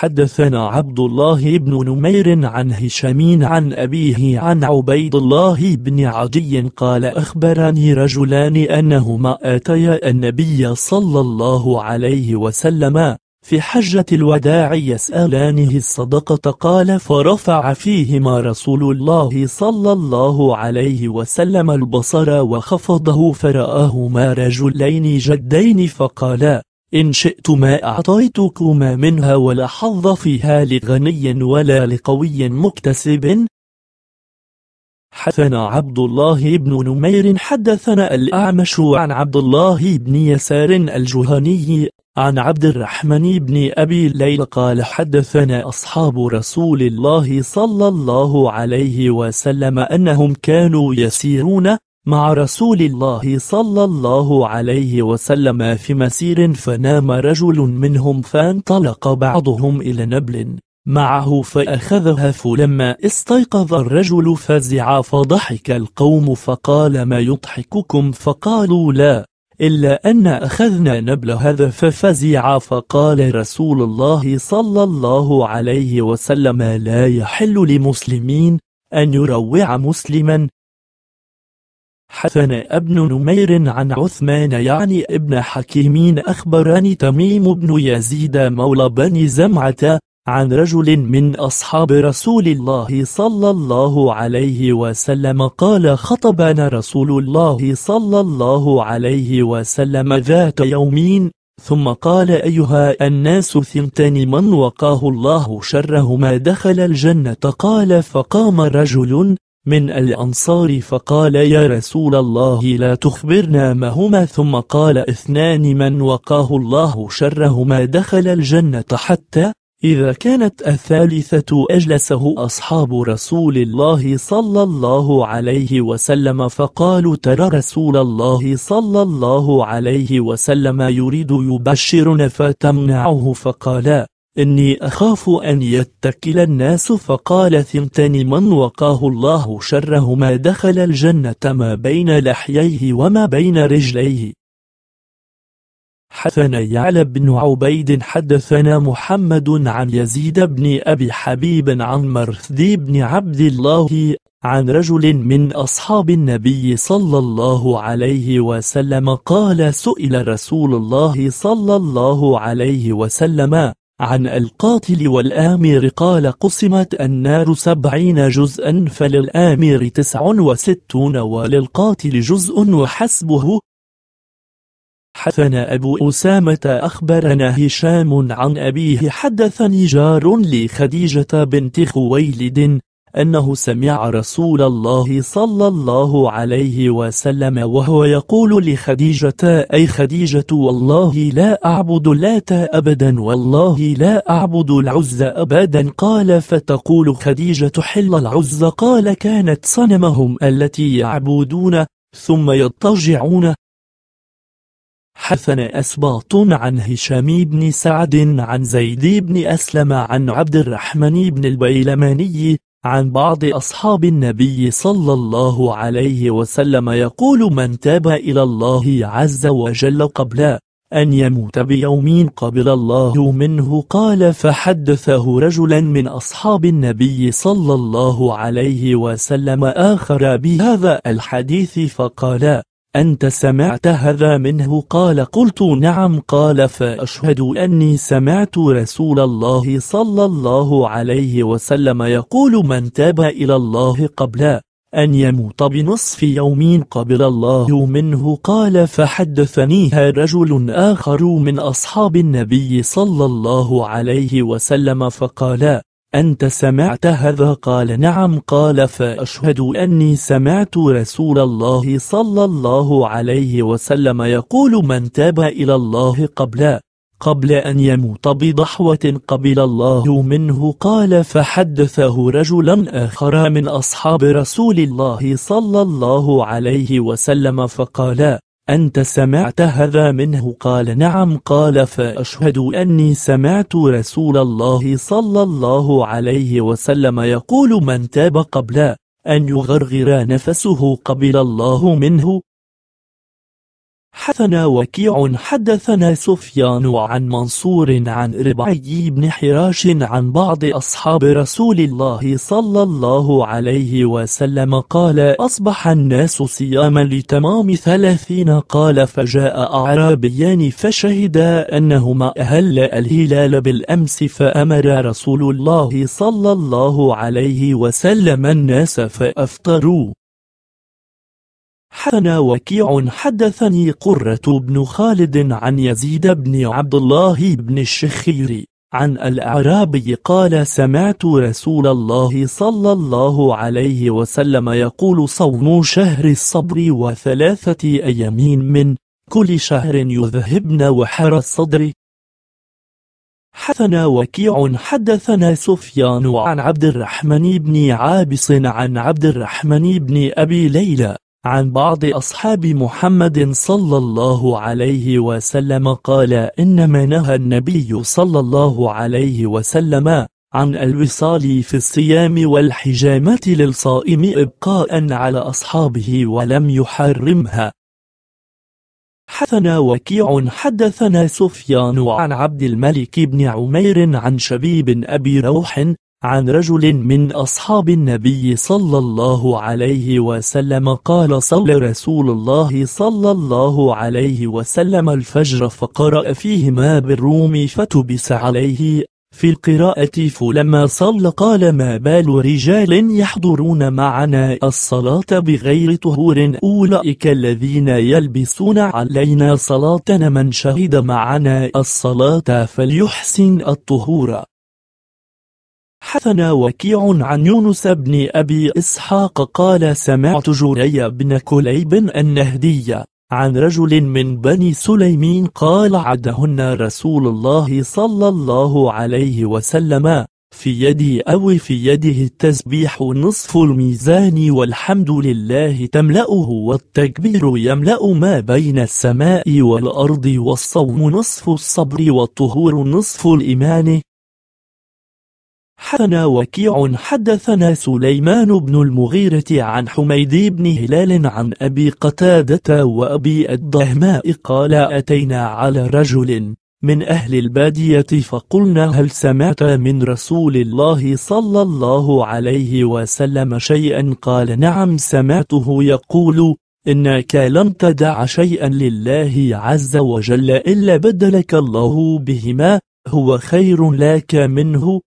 حدثنا عبد الله بن نمير عن هشام عن أبيه عن عبيد الله بن عدي قال أخبرني رجلان أنهما آتيا النبي صلى الله عليه وسلم في حجة الوداع يسألانه الصدقة قال فرفع فيهما رسول الله صلى الله عليه وسلم البصر وخفضه فرآهما رجلين جدين فقالا إن شئتما أعطيتكما منها ولا حظ فيها لغني ولا لقوي مكتسب حدثنا عبد الله بن نمير حدثنا الأعمش عن عبد الله بن يسار الجهني عن عبد الرحمن بن أبي ليل قال حدثنا أصحاب رسول الله صلى الله عليه وسلم أنهم كانوا يسيرون مع رسول الله صلى الله عليه وسلم في مسير فنام رجل منهم فانطلق بعضهم إلى نبل معه فأخذها فلما استيقظ الرجل فزع فضحك القوم فقال ما يضحككم فقالوا لا إلا أن أخذنا نبل هذا ففزع فقال رسول الله صلى الله عليه وسلم لا يحل لمسلمين أن يروع مسلما حدثنا ابن نمير عن عثمان يعني ابن حكيمين أخبرني تميم بن يزيد مولى بني زمعة عن رجل من أصحاب رسول الله صلى الله عليه وسلم قال خطبنا رسول الله صلى الله عليه وسلم ذات يومين ثم قال أيها الناس ثنتان من وقاه الله شرهما دخل الجنة قال فقام رجل من الأنصار فقال يا رسول الله لا تخبرنا ما هما ثم قال اثنان من وقاه الله شرهما دخل الجنة حتى إذا كانت الثالثة أجلسه أصحاب رسول الله صلى الله عليه وسلم فقالوا ترى رسول الله صلى الله عليه وسلم يريد يبشرنا فتمنعه فقالا إني أخاف أن يتكل الناس فقال ثمتان من وقاه الله شرهما دخل الجنة ما بين لحييه وما بين رجليه حدثنا يعلى بن عبيد حدثنا محمد عن يزيد بن أبي حبيب عن مرثدي بن عبد الله عن رجل من أصحاب النبي صلى الله عليه وسلم قال سئل رسول الله صلى الله عليه وسلم عن القاتل والآمر قال قسمت النار سبعين جزءا فللآمر تسع وستون وللقاتل جزء وحسبه حثنا أبو أسامة أخبرنا هشام عن أبيه حدثني جار لخديجة بنت خويلد أنه سمع رسول الله صلى الله عليه وسلم وهو يقول لخديجة أي خديجة والله لا أعبد لات أبدا والله لا أعبد العز أبدا قال فتقول خديجة حل العز قال كانت صنمهم التي يعبدون ثم يضطجعون حثنا أسباط عن هشام بن سعد عن زيد بن أسلم عن عبد الرحمن بن البيلماني عن بعض أصحاب النبي صلى الله عليه وسلم يقول من تاب إلى الله عز وجل قبل أن يموت بيوم قبل الله منه قال فحدثه رجلا من أصحاب النبي صلى الله عليه وسلم آخر بهذا الحديث فقال أنت سمعت هذا منه قال قلت نعم قال فأشهد أني سمعت رسول الله صلى الله عليه وسلم يقول من تاب إلى الله قبل أن يموت بنصف يوم قبل الله منه قال فحدثنيها رجل آخر من أصحاب النبي صلى الله عليه وسلم فقال أنت سمعت هذا قال نعم قال فأشهد أني سمعت رسول الله صلى الله عليه وسلم يقول من تاب إلى الله قبل قبل أن يموت بضحوة قبل الله منه قال فحدثه رجلا آخر من أصحاب رسول الله صلى الله عليه وسلم فقال أنت سمعت هذا منه قال نعم قال فأشهد أني سمعت رسول الله صلى الله عليه وسلم يقول من تاب قبل أن يغرغر نفسه قبل الله منه حدثنا وكيع حدثنا سفيان عن منصور عن ربعي بن حراش عن بعض أصحاب رسول الله صلى الله عليه وسلم قال أصبح الناس صياما لتمام ثلاثين قال فجاء أعرابيان فشهد أنهما أهل الهلال بالأمس فأمر رسول الله صلى الله عليه وسلم الناس فأفطروا حدثنا وكيع حدثني قرة بن خالد عن يزيد بن عبد الله بن الشخير عن الأعرابي قال سمعت رسول الله صلى الله عليه وسلم يقول صوم شهر الصبر وثلاثة أيام من كل شهر يذهبن وحر الصدر حدثنا وكيع حدثنا سفيان عن عبد الرحمن بن عابس عن عبد الرحمن بن أبي ليلى عن بعض أصحاب محمد صلى الله عليه وسلم قال إنما نهى النبي صلى الله عليه وسلم عن الوصال في الصيام والحجامة للصائم إبقاء على أصحابه ولم يحرمها حثنا وكيع حدثنا سفيان عن عبد الملك بن عمير عن شبيب أبي روح عن رجل من أصحاب النبي صلى الله عليه وسلم قال صلى رسول الله صلى الله عليه وسلم الفجر فقرأ فيهما بالروم فتبس عليه في القراءة فلما صلى قال ما بال رجال يحضرون معنا الصلاة بغير طهور أولئك الذين يلبسون علينا صلاتنا من شهد معنا الصلاة فليحسن الطهور حثنا وكيع عن يونس بن أبي إسحاق قال سمعت جري بن كليب النهدي عن رجل من بني سليمين قال عدهن رسول الله صلى الله عليه وسلم في يدي أو في يده التسبيح نصف الميزان والحمد لله تملأه والتكبير يملأ ما بين السماء والأرض والصوم نصف الصبر والطهور نصف الإيمان حدثنا وكيع حدثنا سليمان بن المغيرة عن حميد بن هلال عن أبي قتادة وأبي الضهماء قال أتينا على رجل من أهل البادية فقلنا هل سمعت من رسول الله صلى الله عليه وسلم شيئا قال نعم سمعته يقول إنك لن تدع شيئا لله عز وجل إلا بدلك الله بهما هو خير لك منه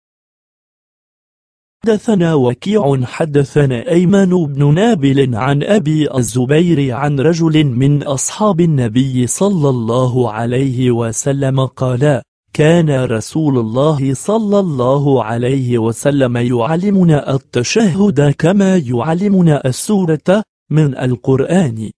حدثنا وكيع حدثنا أيمن بن نابل عن أبي الزبير عن رجل من أصحاب النبي صلى الله عليه وسلم قال كان رسول الله صلى الله عليه وسلم يعلمنا التشهد كما يعلمنا السورة من القرآن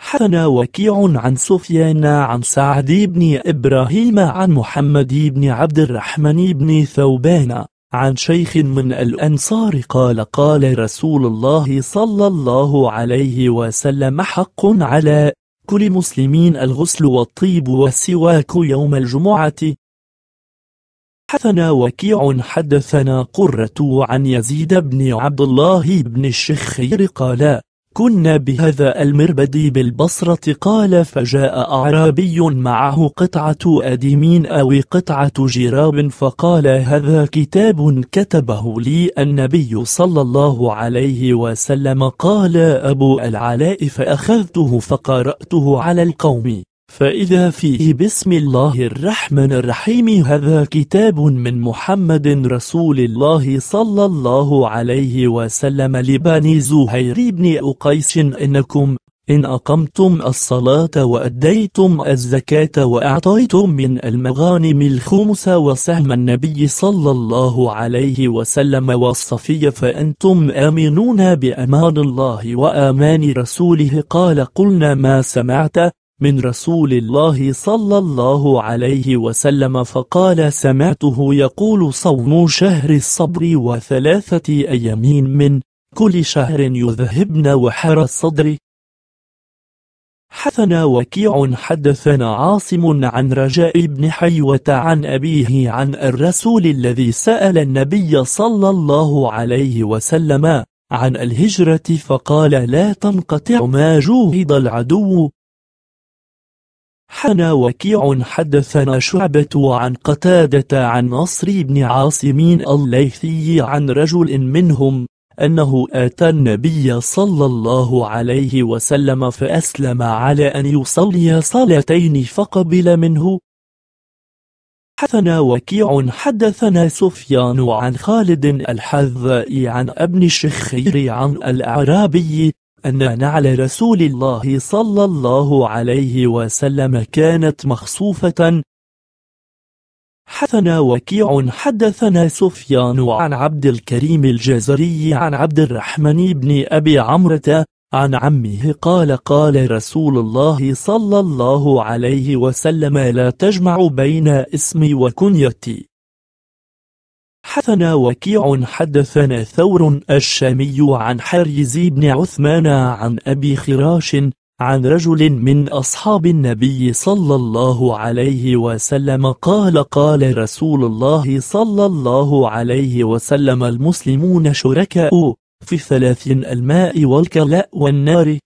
حدثنا وكيع عن سفيان عن سعد بن إبراهيم عن محمد بن عبد الرحمن بن ثوبان عن شيخ من الأنصار قال قال رسول الله صلى الله عليه وسلم حق على كل مسلمين الغسل والطيب والسواك يوم الجمعة حدثنا وكيع حدثنا قرة عن يزيد بن عبد الله بن الشخير قال كنا بهذا المربد بالبصرة قال فجاء أعرابي معه قطعة أديمين أو قطعة جراب فقال هذا كتاب كتبه لي النبي صلى الله عليه وسلم قال أبو العلاء فأخذته فقرأته على القوم فإذا فيه بسم الله الرحمن الرحيم هذا كتاب من محمد رسول الله صلى الله عليه وسلم لبني زهير بن أقيس إنكم إن أقمتم الصلاة وأديتم الزكاة وأعطيتم من المغانم الخمس وسهم النبي صلى الله عليه وسلم والصفية فأنتم آمنون بأمان الله وآمان رسوله قال قلنا ما سمعت من رسول الله صلى الله عليه وسلم فقال سمعته يقول صوم شهر الصبر وثلاثة أيام من كل شهر يذهبن وحر الصدر حثنا وكيع حدثنا عاصم عن رجاء بن حيوة عن أبيه عن الرسول الذي سأل النبي صلى الله عليه وسلم عن الهجرة فقال لا تنقطع ما جوهد العدو حنا وكيع حدثنا شعبة عن قتادة عن نصر بن عاصم الليثي عن رجل منهم أنه آتى النبي صلى الله عليه وسلم فأسلم على أن يصلي صلاتين فقبل منه حدثنا وكيع حدثنا سفيان عن خالد الحذاء عن ابن الشخير عن الأعرابي أن نعل رسول الله صلى الله عليه وسلم كانت مخصوفة حثنا وكيع حدثنا سفيان عن عبد الكريم الجزري عن عبد الرحمن بن أبي عمرة عن عمه قال قال رسول الله صلى الله عليه وسلم لا تجمع بين اسمي وكنيتي حدثنا وكيع حدثنا ثور الشامي عن حارز بن عثمان عن أبي خراش عن رجل من أصحاب النبي صلى الله عليه وسلم قال قال رسول الله صلى الله عليه وسلم المسلمون شركاء في ثلاث الماء والكلاء والنار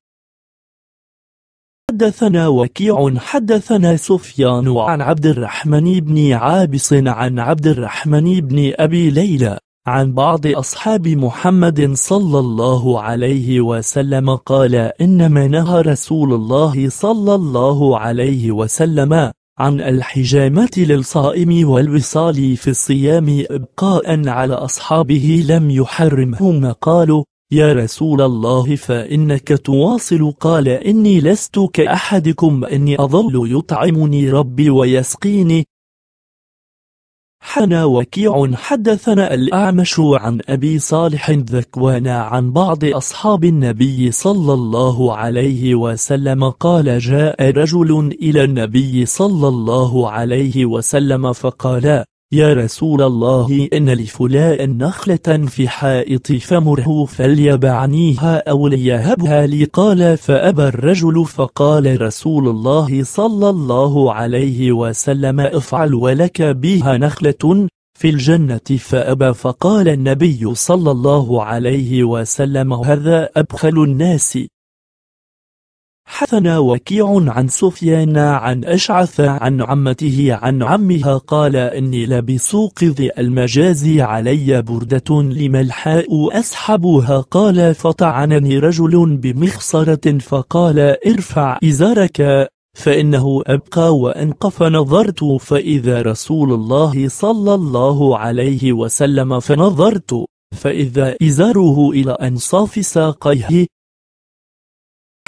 حدثنا وكيع حدثنا سفيان عن عبد الرحمن بن عابس عن عبد الرحمن بن أبي ليلى عن بعض أصحاب محمد صلى الله عليه وسلم قال إنما نهى رسول الله صلى الله عليه وسلم عن الحجامة للصائم والوصال في الصيام إبقاء على أصحابه لم يحرمهم قالوا يا رسول الله فإنك تواصل قال إني لست كأحدكم إني أظل يطعمني ربي ويسقيني حنا وكيع حدثنا الأعمش عن أبي صالح ذكوانا عن بعض أصحاب النبي صلى الله عليه وسلم قال جاء رجل إلى النبي صلى الله عليه وسلم فقال يا رسول الله إن لفلان نخلة في حائط فمره فليبعنيها أو ليهبها لي قال فأبى الرجل فقال رسول الله صلى الله عليه وسلم افعل ولك بها نخلة في الجنة فأبى فقال النبي صلى الله عليه وسلم هذا أبخل الناس حثنا وكيع عن سفيان عن أشعث عن عمته عن عمها قال إني لبسوق ذي المجاز علي بردة لملحاء أسحبها قال فطعنني رجل بمخصرة فقال ارفع إزارك فإنه أبقى وأنقف نظرت فإذا رسول الله صلى الله عليه وسلم فنظرت فإذا إزاره إلى أنصاف ساقيه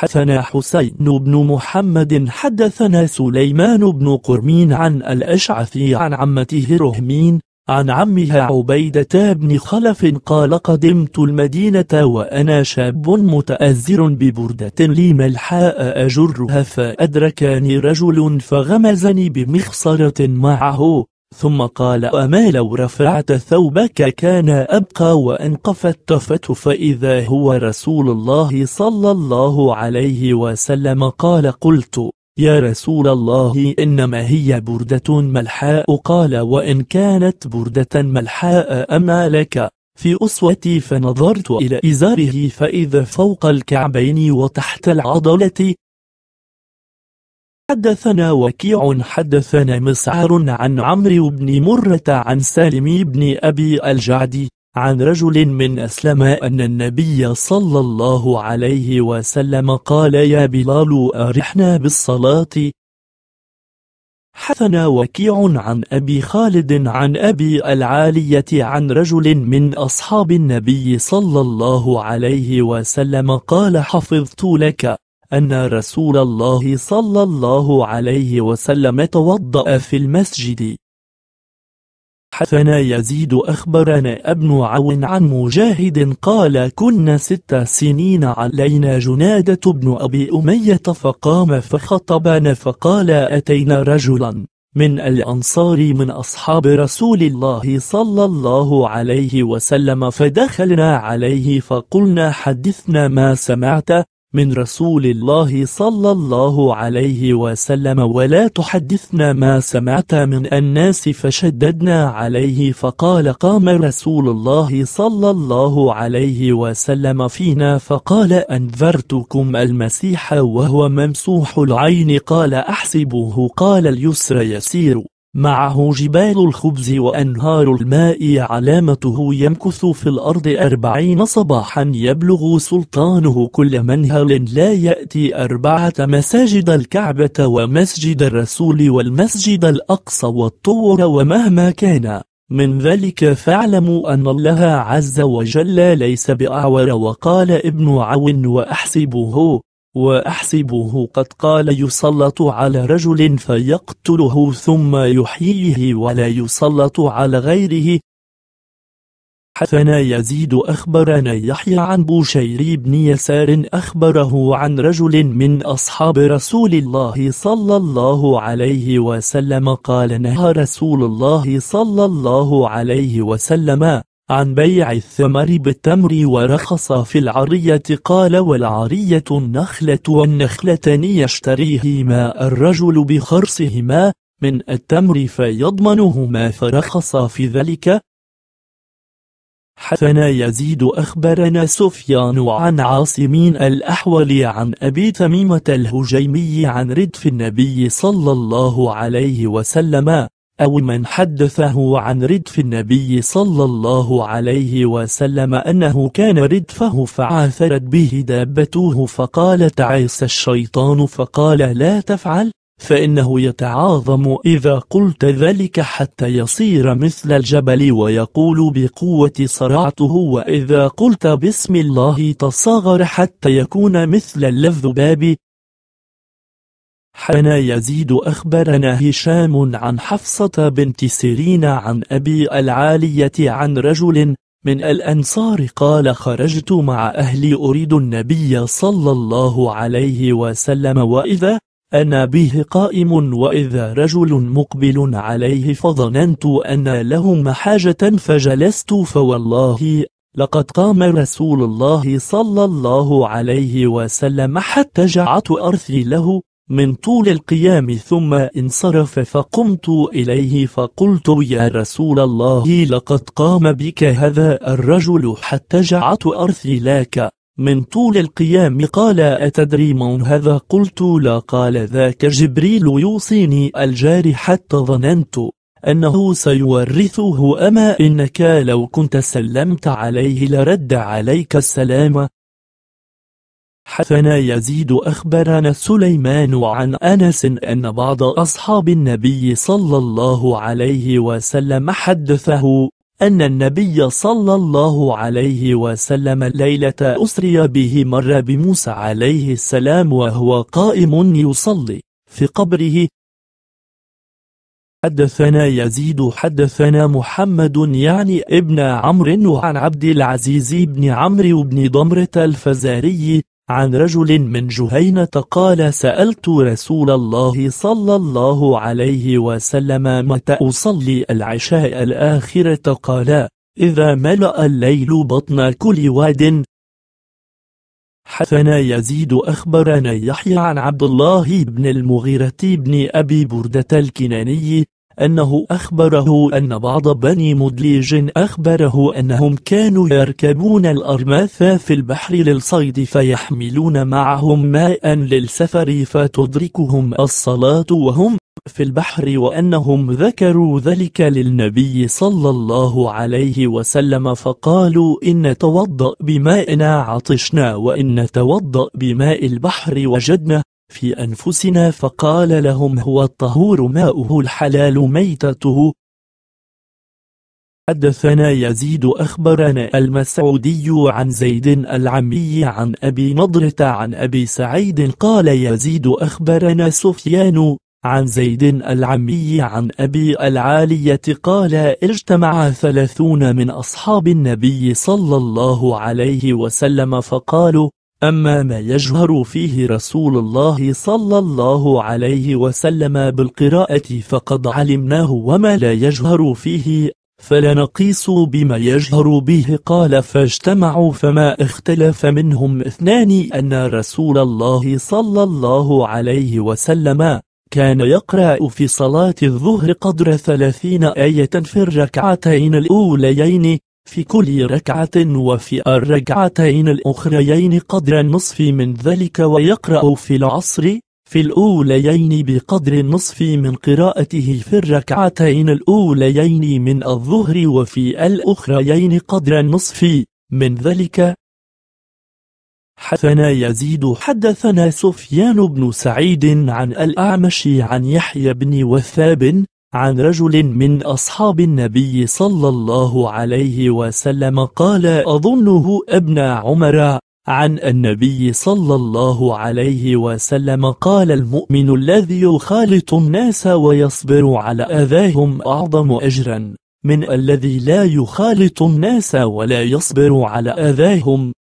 حدثنا حسين بن محمد حدثنا سليمان بن قرمين عن الأشعثي عن عمته رهمين عن عمها عبيدة بن خلف قال قدمت المدينة وأنا شاب متأزر ببردة لي ملحاء أجرها فأدركني رجل فغمزني بمخصرة معه ثم قال أما لو رفعت ثوبك كان أبقى وأن قفت فإذا هو رسول الله صلى الله عليه وسلم قال قلت يا رسول الله إنما هي بردة ملحاء قال وإن كانت بردة ملحاء أما لك في أسوتي فنظرت إلى إزاره فإذا فوق الكعبين وتحت العضلة حدثنا وكيع حدثنا مسعر عن عمرو بن مرة عن سالم بن أبي الجعد عن رجل من أسلم أن النبي صلى الله عليه وسلم قال يا بلال أرحنا بالصلاة حثنا وكيع عن أبي خالد عن أبي العالية عن رجل من أصحاب النبي صلى الله عليه وسلم قال حفظت لك أن رسول الله صلى الله عليه وسلم توضأ في المسجد حثنا يزيد أخبرنا ابن عون عن مجاهد قال كنا ست سنين علينا جنادة بن أبي أمية فقام فخطبنا فقال أتينا رجلا من الأنصار من أصحاب رسول الله صلى الله عليه وسلم فدخلنا عليه فقلنا حدثنا ما سمعت من رسول الله صلى الله عليه وسلم ولا تحدثنا ما سمعت من الناس فشددنا عليه فقال قام رسول الله صلى الله عليه وسلم فينا فقال أنذرتكم المسيح وهو ممسوح العين قال أحسبه قال اليسر يسير معه جبال الخبز وأنهار الماء علامته يمكث في الأرض أربعين صباحا يبلغ سلطانه كل منهل لا يأتي أربعة مساجد الكعبة ومسجد الرسول والمسجد الأقصى والطور ومهما كان من ذلك فاعلموا أن الله عز وجل ليس بأعور وقال ابن عون وأحسبه وأحسبه قد قال يسلط على رجل فيقتله ثم يحييه ولا يسلط على غيره حثنا يزيد أخبرنا يحيى عن بوشير بن يسار أخبره عن رجل من أصحاب رسول الله صلى الله عليه وسلم قال نهى رسول الله صلى الله عليه وسلم عن بيع الثمر بالتمر ورخص في العرية قال والعرية النخلة والنخلتان يشتريهما الرجل بخرصهما من التمر فيضمنهما فرخص في ذلك حثنا يزيد أخبرنا سفيان عن عاصمين الأحول عن أبي تميمة الهجيمي عن ردف النبي صلى الله عليه وسلم أو من حدثه عن ردف النبي صلى الله عليه وسلم أنه كان ردفه فعثرت به دابته فقال تعيس الشيطان فقال لا تفعل فإنه يتعاظم إذا قلت ذلك حتى يصير مثل الجبل ويقول بقوة صرعته وإذا قلت بسم الله تصغر حتى يكون مثل اللذباب حنا يزيد أخبرنا هشام عن حفصة بنت سيرين عن أبي العالية عن رجل من الأنصار قال خرجت مع أهلي أريد النبي صلى الله عليه وسلم وإذا أنا به قائم وإذا رجل مقبل عليه فظننت أن لهم حاجة فجلست فوالله لقد قام رسول الله صلى الله عليه وسلم حتى جعت أرثي له من طول القيام ثم انصرف فقمت إليه فقلت يا رسول الله لقد قام بك هذا الرجل حتى جعت أرثي لك من طول القيام قال أتدري من هذا قلت لا قال ذاك جبريل يوصيني الجار حتى ظننت أنه سيورثه أما إنك لو كنت سلمت عليه لرد عليك السلام حدثنا يزيد أخبرنا سليمان عن أنس أن بعض أصحاب النبي صلى الله عليه وسلم حدثه أن النبي صلى الله عليه وسلم ليلة أسري به مر بموسى عليه السلام وهو قائم يصلي في قبره حدثنا يزيد حدثنا محمد يعني ابن عمرو عن عبد العزيز بن عمرو بن ضمرة الفزاري عن رجل من جهينة قال سألت رسول الله صلى الله عليه وسلم متى أصلي العشاء الآخرة قال إذا ملأ الليل بطن كل واد حثنا يزيد أخبرنا يحيى عن عبد الله بن المغيرة بن أبي بردة الكناني أنه أخبره أن بعض بني مدليج أخبره أنهم كانوا يركبون الأرماث في البحر للصيد فيحملون معهم ماء للسفر فتدركهم الصلاة وهم في البحر وأنهم ذكروا ذلك للنبي صلى الله عليه وسلم فقالوا إن توضأ بماءنا عطشنا وإن توضأ بماء البحر وجدنا في أنفسنا فقال لهم هو الطهور ماؤه الحلال ميتته حدثنا يزيد أخبرنا المسعودي عن زيد العمي عن أبي نضرة عن أبي سعيد قال يزيد أخبرنا سفيان عن زيد العمي عن أبي العالية قال اجتمع ثلاثون من أصحاب النبي صلى الله عليه وسلم فقالوا أما ما يجهر فيه رسول الله صلى الله عليه وسلم بالقراءة فقد علمناه وما لا يجهر فيه فلا نقيس بما يجهر به قال فاجتمعوا فما اختلف منهم اثنان أن رسول الله صلى الله عليه وسلم كان يقرأ في صلاة الظهر قدر ثلاثين آية في الركعتين الأوليين في كل ركعة وفي الركعتين الأخريين قدر النصف من ذلك ويقرأ في العصر في الأوليين بقدر النصف من قراءته في الركعتين الأوليين من الظهر وفي الأخريين قدر النصف من ذلك حدثنا يزيد حدثنا سفيان بن سعيد عن الأعمش عن يحيى بن وثاب عن رجل من أصحاب النبي صلى الله عليه وسلم قال أظنه ابن عمر عن النبي صلى الله عليه وسلم قال المؤمن الذي يخالط الناس ويصبر على أذاهم أعظم أجرا من الذي لا يخالط الناس ولا يصبر على أذاهم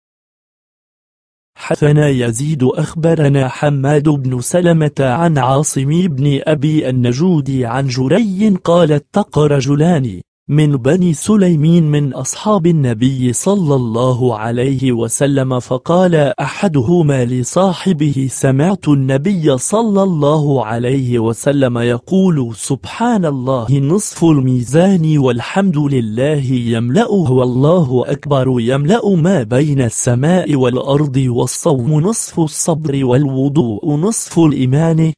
حسنا يزيد أخبرنا حماد بن سلمة عن عاصم بن أبي النجود عن جري قال اتق رجلان من بني سليمين من أصحاب النبي صلى الله عليه وسلم فقال أحدهما لصاحبه سمعت النبي صلى الله عليه وسلم يقول سبحان الله نصف الميزان والحمد لله يملأه والله أكبر يملأ ما بين السماء والأرض والصوم نصف الصبر والوضوء نصف الإيمان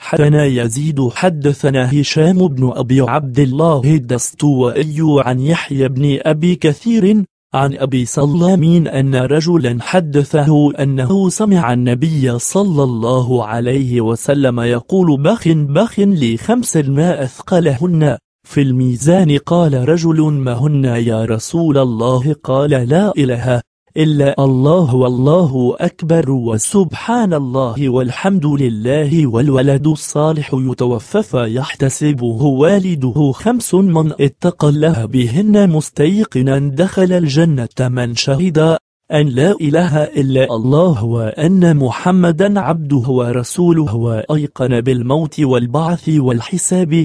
حدثنا يزيد حدثنا هشام بن أبي عبد الله الدستوائي عن يحيى بن أبي كثير عن أبي سلامين أن رجلا حدثه أنه سمع النبي صلى الله عليه وسلم يقول بخ بخ لخمس ما أثقلهن في الميزان قال رجل ما هن يا رسول الله قال لا إله إلا الله والله أكبر وسبحان الله والحمد لله والولد الصالح يتوفى فيحتسبه والده خمس من اتقى الله بهن مستيقنا دخل الجنة من شهد أن لا إله إلا الله وأن محمدا عبده ورسوله وأيقن بالموت والبعث والحساب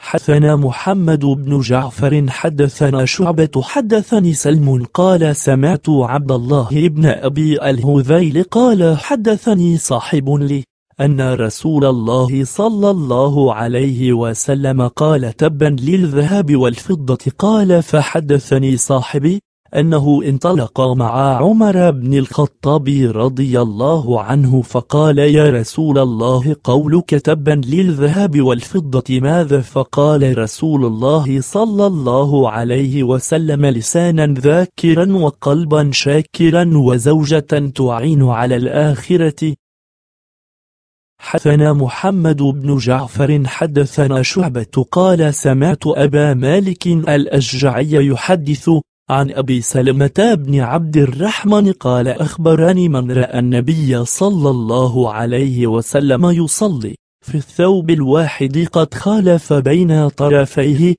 حدثنا محمد بن جعفر حدثنا شعبة حدثني سلم قال سمعت عبد الله بن أبي الهذيل قال حدثني صاحب لي أن رسول الله صلى الله عليه وسلم قال تبا للذهب والفضة قال فحدثني صاحبي أنه انطلق مع عمر بن الخطاب رضي الله عنه فقال يا رسول الله قولك تبا للذهب والفضة ماذا فقال رسول الله صلى الله عليه وسلم لسانا ذاكرا وقلبا شاكرا وزوجة تعين على الآخرة حدثنا محمد بن جعفر حدثنا شعبة قال سمعت أبا مالك الأشجعي يحدث عن أبي سلمة بن عبد الرحمن قال أخبرني من رأى النبي صلى الله عليه وسلم يصلي في الثوب الواحد قد خالف بين طرفيه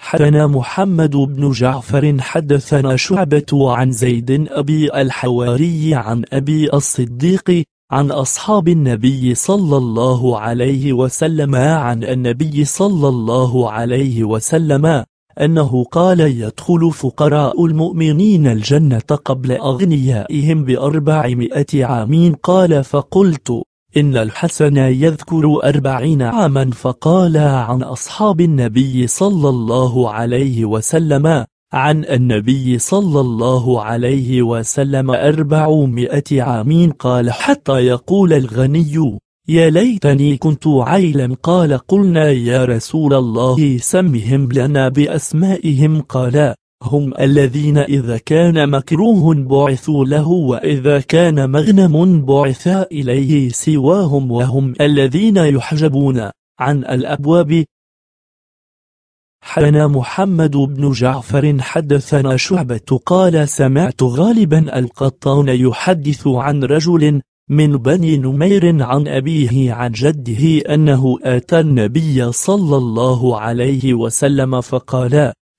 حدثنا محمد بن جعفر حدثنا شعبة عن زيد أبي الحواري عن أبي الصديق عن أصحاب النبي صلى الله عليه وسلم عن النبي صلى الله عليه وسلم أنه قال يدخل فقراء المؤمنين الجنة قبل أغنيائهم بأربعمائة عام قال فقلت إن الحسن يذكر أربعين عاما فقال عن أصحاب النبي صلى الله عليه وسلم عن النبي صلى الله عليه وسلم أربعمائة عام قال حتى يقول الغني يا ليتني كنت عيلا قال قلنا يا رسول الله سمهم لنا بأسمائهم قال هم الذين إذا كان مكروه بعثوا له وإذا كان مغنم بعثا إليه سواهم وهم الذين يحجبون عن الأبواب حنا محمد بن جعفر حدثنا شعبة قال سمعت غالبا القطان يحدث عن رجل من بني نمير عن أبيه عن جده أنه آتى النبي صلى الله عليه وسلم فقال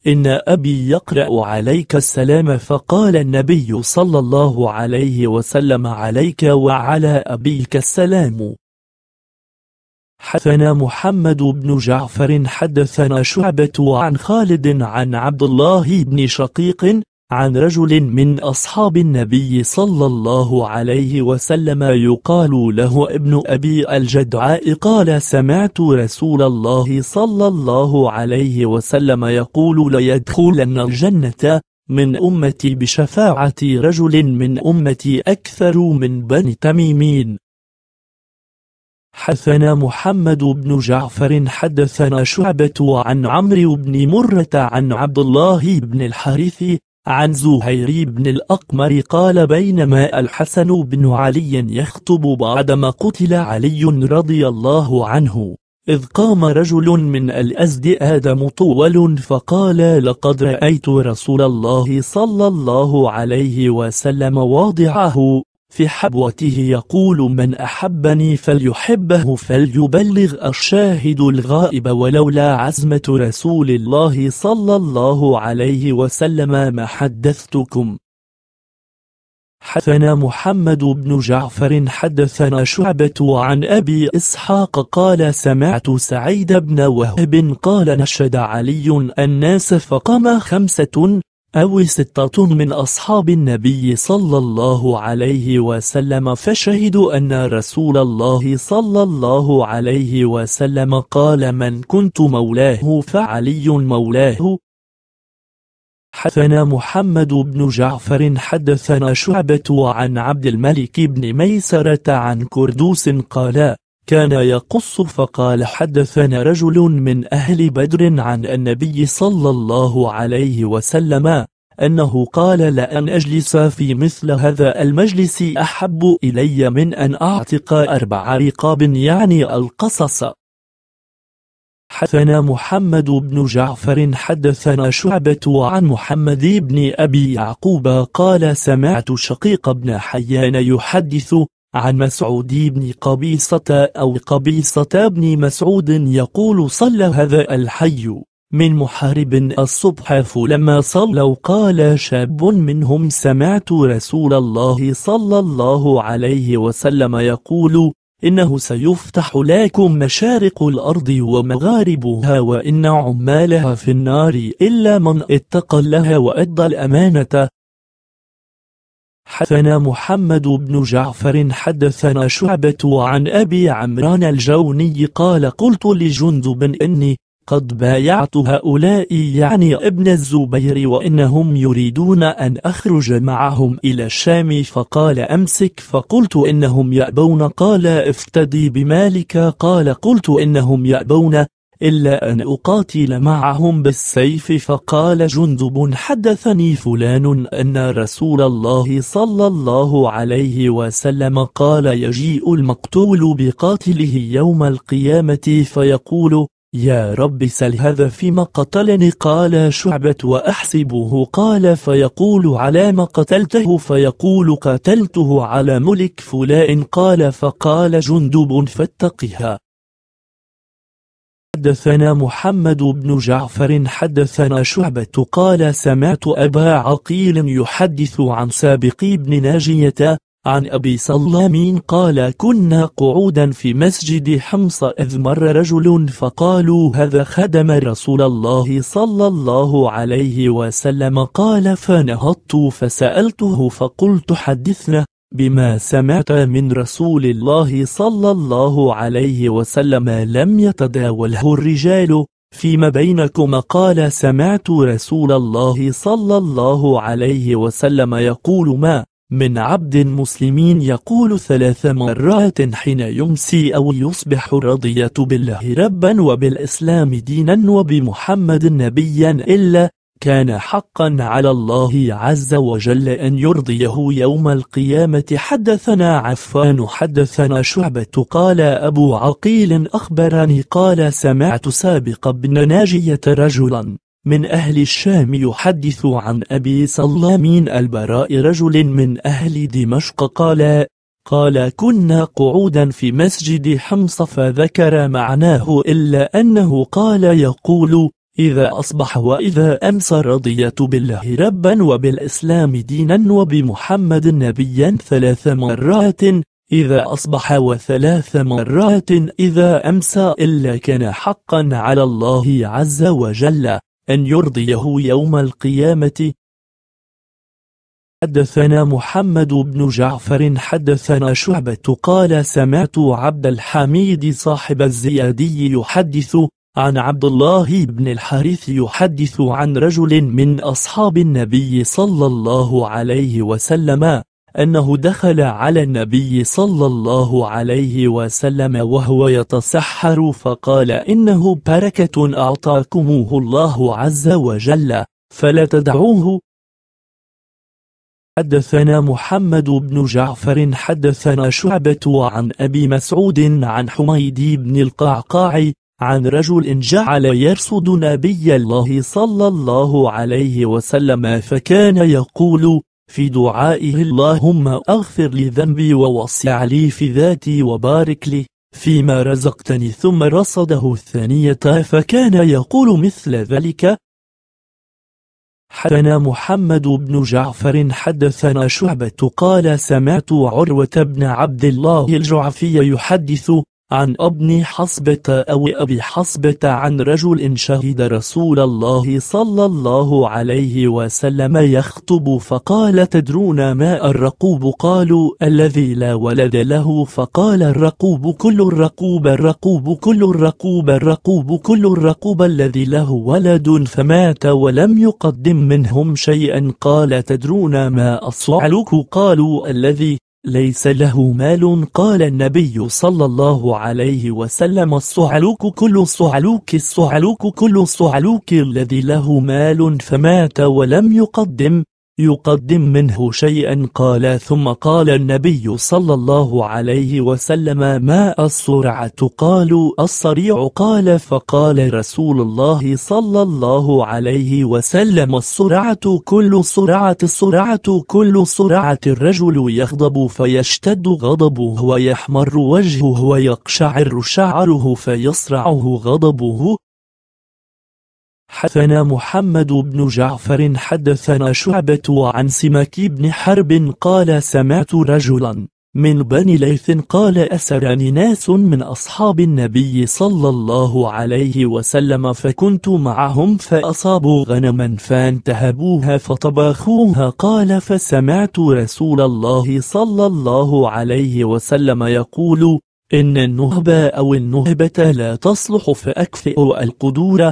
إن أبي يقرأ عليك السلام فقال النبي صلى الله عليه وسلم عليك وعلى أبيك السلام حدثنا محمد بن جعفر حدثنا شعبة عن خالد عن عبد الله بن شقيق عن رجل من أصحاب النبي صلى الله عليه وسلم يقال له ابن أبي الجدعاء قال سمعت رسول الله صلى الله عليه وسلم يقول ليدخلن الجنة من أمتي بشفاعة رجل من أمتي أكثر من بني تميمين حثنا محمد بن جعفر حدثنا شعبة عن عمرو بن مرة عن عبد الله بن الحارث عن زهير بن الأقمر قال بينما الحسن بن علي يخطب بعدما قتل علي رضي الله عنه إذ قام رجل من الأزد آدم طول فقال لقد رأيت رسول الله صلى الله عليه وسلم واضعه في حبوته يقول من أحبني فليحبه فليبلغ الشاهد الغائب ولولا عزمة رسول الله صلى الله عليه وسلم ما حدثتكم حدثنا محمد بن جعفر حدثنا شعبة عن أبي إسحاق قال سمعت سعيد بن وهب قال نشد علي الناس فقام خمسة أو ستة من أصحاب النبي صلى الله عليه وسلم فشهدوا أن رسول الله صلى الله عليه وسلم قال من كنت مولاه فعلي مولاه حدثنا محمد بن جعفر حدثنا شعبة عن عبد الملك بن ميسرة عن كردوس قال كان يقص فقال حدثنا رجل من أهل بدر عن النبي صلى الله عليه وسلم أنه قال لأن أجلس في مثل هذا المجلس أحب إلي من أن أعتق أربع رقاب يعني القصص حدثنا محمد بن جعفر حدثنا شعبة عن محمد بن أبي يعقوب قال سمعت شقيق بن حيان يحدث عن مسعود بن قبيصة أو قبيصة بن مسعود يقول صلى هذا الحي من محارب الصبح فلما صلوا قال شاب منهم سمعت رسول الله صلى الله عليه وسلم يقول إنه سيفتح لكم مشارق الأرض ومغاربها وإن عمالها في النار إلا من اتقى الله وأدى الأمانة حدثنا محمد بن جعفر حدثنا شعبة عن أبي عمران الجوني قال قلت لجندب إني قد بايعت هؤلاء يعني ابن الزبير وإنهم يريدون أن أخرج معهم إلى الشام فقال أمسك فقلت إنهم يأبون قال افتدي بمالك قال قلت إنهم يأبون إلا أن أقاتل معهم بالسيف فقال جندب حدثني فلان أن رسول الله صلى الله عليه وسلم قال يجيء المقتول بقاتله يوم القيامة فيقول يا رب سل هذا فيما قتلني قال شعبة وأحسبه قال فيقول على ما قتلته فيقول قتلته على ملك فلان قال فقال جندب فاتقها حدثنا محمد بن جعفر حدثنا شعبة قال سمعت أبا عقيل يحدث عن سابقي بن ناجية عن أبي سلامين قال كنا قعودا في مسجد حمص إذ مر رجل فقالوا هذا خدم رسول الله صلى الله عليه وسلم قال فنهضت فسألته فقلت حدثنا بما سمعت من رسول الله صلى الله عليه وسلم لم يتداوله الرجال فيما بينكم قال سمعت رسول الله صلى الله عليه وسلم يقول ما من عبد مسلمين يقول ثلاث مرات حين يمسي أو يصبح رضية بالله ربا وبالإسلام دينا وبمحمد نبيا إلا كان حقا على الله عز وجل أن يرضيه يوم القيامة حدثنا عفان حدثنا شعبة قال أبو عقيل أخبرني قال سمعت سابق بن ناجية رجلا من أهل الشام يحدث عن أبي سلامين البراء رجل من أهل دمشق قال قال كنا قعودا في مسجد حمص فذكر معناه إلا أنه قال يقول إذا أصبح وإذا أمسى رضيت بالله ربا وبالإسلام دينا وبمحمد نبيا ثلاث مرات إذا أصبح وثلاث مرات إذا أمسى إلا كان حقا على الله عز وجل أن يرضيه يوم القيامة حدثنا محمد بن جعفر حدثنا شعبة قال سمعت عبد الحميد صاحب الزيادي يحدث عن عبد الله بن الحارث يحدث عن رجل من أصحاب النبي صلى الله عليه وسلم أنه دخل على النبي صلى الله عليه وسلم وهو يتسحر فقال إنه بركة أعطاكمه الله عز وجل فلا تدعوه حدثنا محمد بن جعفر حدثنا شعبة عن أبي مسعود عن حميد بن القعقاع عن رجل جعل يرصد نبي الله صلى الله عليه وسلم فكان يقول في دعائه اللهم أغفر لي ذنبي ووسع لي في ذاتي وبارك لي فيما رزقتني ثم رصده الثانية فكان يقول مثل ذلك حدثنا محمد بن جعفر حدثنا شعبة قال سمعت عروة بن عبد الله الجعفي يحدث عن ابن حصبة أو أبي حصبة عن رجل شهد رسول الله صلى الله عليه وسلم يخطب فقال تدرون ما الرقوب قالوا الذي لا ولد له فقال الرقوب كل الرقوب الرقوب كل الرقوب الرقوب كل الرقوب الذي له ولد فمات ولم يقدم منهم شيئا قال تدرون ما أصلعلك قالوا الذي ليس له مال قال النبي صلى الله عليه وسلم الصعلوك كل الصعلوك الصعلوك كل الصعلوك الذي له مال فمات ولم يقدم يقدم منه شيئا قال ثم قال النبي صلى الله عليه وسلم ما السرعة قالوا الصريع قال فقال رسول الله صلى الله عليه وسلم السرعة كل سرعة السرعة كل سرعة الرجل يغضب فيشتد غضبه ويحمر وجهه ويقشعر شعره فيصرعه غضبه حدثنا محمد بن جعفر حدثنا شعبة عن سمك بن حرب قال سمعت رجلا من بني ليث قال أسرني ناس من أصحاب النبي صلى الله عليه وسلم فكنت معهم فأصابوا غنما فانتهبوها فطبخوها قال فسمعت رسول الله صلى الله عليه وسلم يقول إن النهب أو النهبة لا تصلح فأكفئ القدور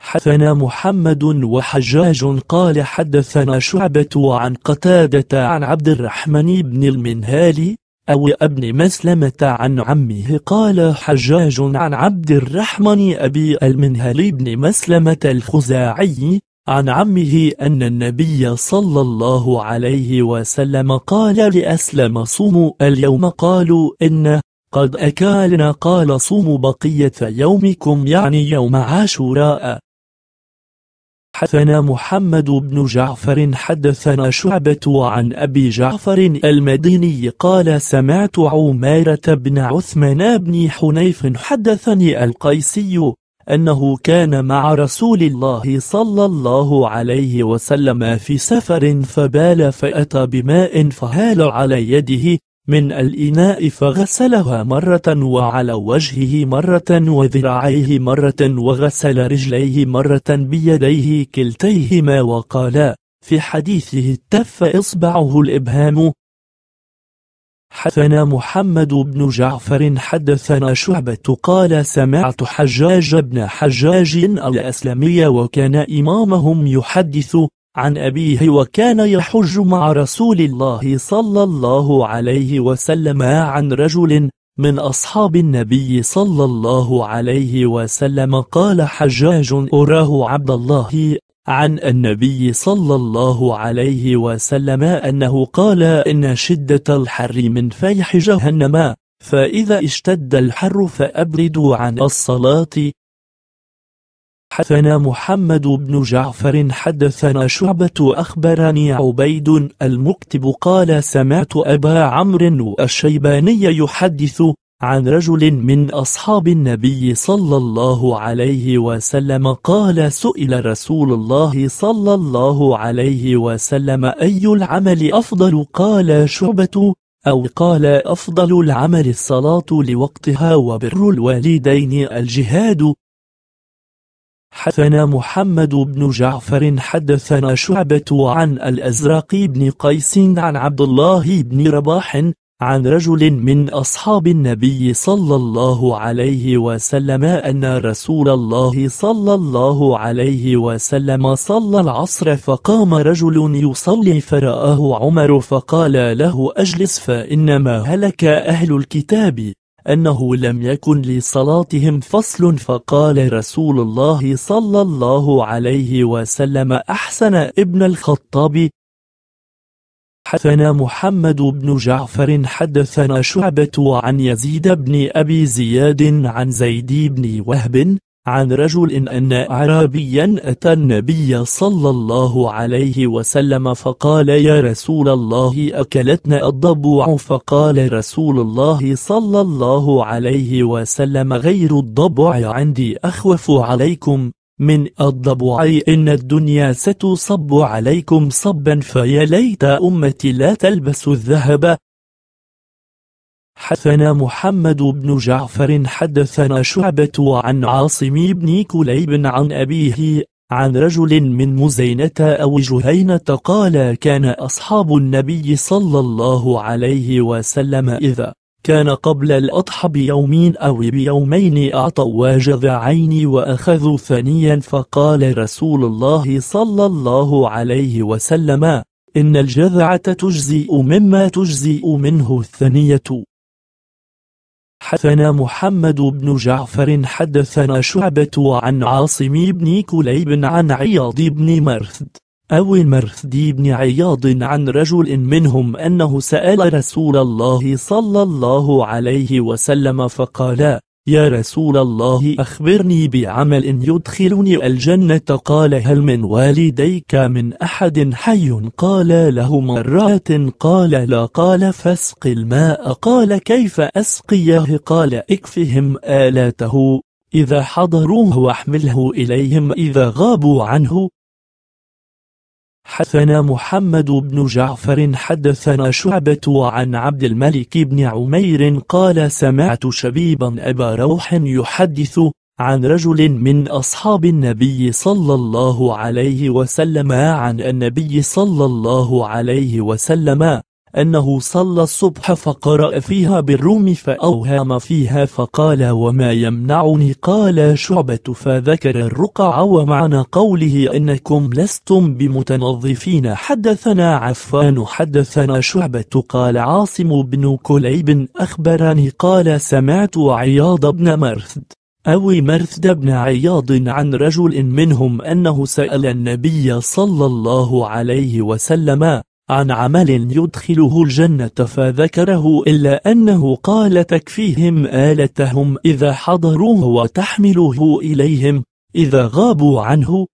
حدثنا محمد وحجاج قال حدثنا شعبة عن قتادة عن عبد الرحمن بن المنهال أو ابن مسلمة عن عمه قال حجاج عن عبد الرحمن أبي المنهل بن مسلمة الخزاعي عن عمه أن النبي صلى الله عليه وسلم قال لأسلم صوموا اليوم قالوا إنه قد أكالنا قال صوموا بقية يومكم يعني يوم عاشوراء حدثنا محمد بن جعفر حدثنا شعبة عن أبي جعفر المديني قال سمعت عمارة بن عثمان بن حنيف حدثني القيسي أنه كان مع رسول الله صلى الله عليه وسلم في سفر فبال فأتى بماء فهال على يده من الإناء فغسلها مرة وعلى وجهه مرة وذراعيه مرة وغسل رجليه مرة بيديه كلتيهما وقال في حديثه التف إصبعه الإبهام حدثنا محمد بن جعفر حدثنا شعبة قال سمعت حجاج بن حجاج الأسلمي وكان إمامهم يحدث عن أبيه وكان يحج مع رسول الله صلى الله عليه وسلم عن رجل من أصحاب النبي صلى الله عليه وسلم قال حجاج أراه عبد الله عن النبي صلى الله عليه وسلم أنه قال إن شدة الحر من فيح جهنم فإذا اشتد الحر فأبردوا عن الصلاة حدثنا محمد بن جعفر حدثنا شعبة أخبرني عبيد المكتب قال سمعت أبا عمرو الشيباني يحدث عن رجل من أصحاب النبي صلى الله عليه وسلم قال سئل رسول الله صلى الله عليه وسلم أي العمل أفضل قال شعبة أو قال أفضل العمل الصلاة لوقتها وبر الوالدين الجهاد حدثنا محمد بن جعفر حدثنا شعبة عن الأزرق بن قيس عن عبد الله بن رباح عن رجل من أصحاب النبي صلى الله عليه وسلم أن رسول الله صلى الله عليه وسلم صلى العصر فقام رجل يصلي فرآه عمر فقال له أجلس فإنما هلك أهل الكتاب أنه لم يكن لصلاتهم فصل فقال رسول الله صلى الله عليه وسلم أحسن ابن الخطاب حدثنا محمد بن جعفر حدثنا شعبة عن يزيد بن أبي زياد عن زيد بن وهب عن رجل أن أعرابيا أتى النبي صلى الله عليه وسلم فقال يا رسول الله أكلتنا الضبوع فقال رسول الله صلى الله عليه وسلم غير الضبع عندي أخوف عليكم من الضبوع إن الدنيا ستصب عليكم صبا فيا ليت أمتي لا تلبس الذهب حدثنا محمد بن جعفر حدثنا شعبة عن عاصم بن كليب عن أبيه عن رجل من مزينة أو جهينة قال كان أصحاب النبي صلى الله عليه وسلم إذا كان قبل الأضحى بيومين أو بيومين أعطوا جذعين وأخذوا ثنيا فقال رسول الله صلى الله عليه وسلم إن الجذعة تجزئ مما تجزئ منه الثنية حدثنا محمد بن جعفر حدثنا شعبة عن عاصم بن كليب عن عياض بن مرثد أو المرثد بن عياض عن رجل منهم أنه سأل رسول الله صلى الله عليه وسلم فقال يا رسول الله أخبرني بعمل يدخلني الجنة قال هل من والديك من أحد حي قال له مرات قال لا قال فاسق الماء قال كيف أسقيه قال اكفهم آلاته إذا حضروه واحمله إليهم إذا غابوا عنه حدثنا محمد بن جعفر حدثنا شعبة عن عبد الملك بن عمير قال سمعت شبيبا أبا روح يحدث عن رجل من أصحاب النبي صلى الله عليه وسلم عن النبي صلى الله عليه وسلم أنه صلى الصبح فقرأ فيها بالروم فأوهام فيها فقال وما يمنعني قال شعبة فذكر الرقع ومعنى قوله إنكم لستم بمتنظفين حدثنا عفان حدثنا شعبة قال عاصم بن كليب أخبرني قال سمعت عياض بن مرثد أو مرثد بن عياض عن رجل منهم أنه سأل النبي صلى الله عليه وسلم عن عمل يدخله الجنة فذكره إلا أنه قال تكفيهم آلتهم إذا حضروه وتحمله إليهم إذا غابوا عنه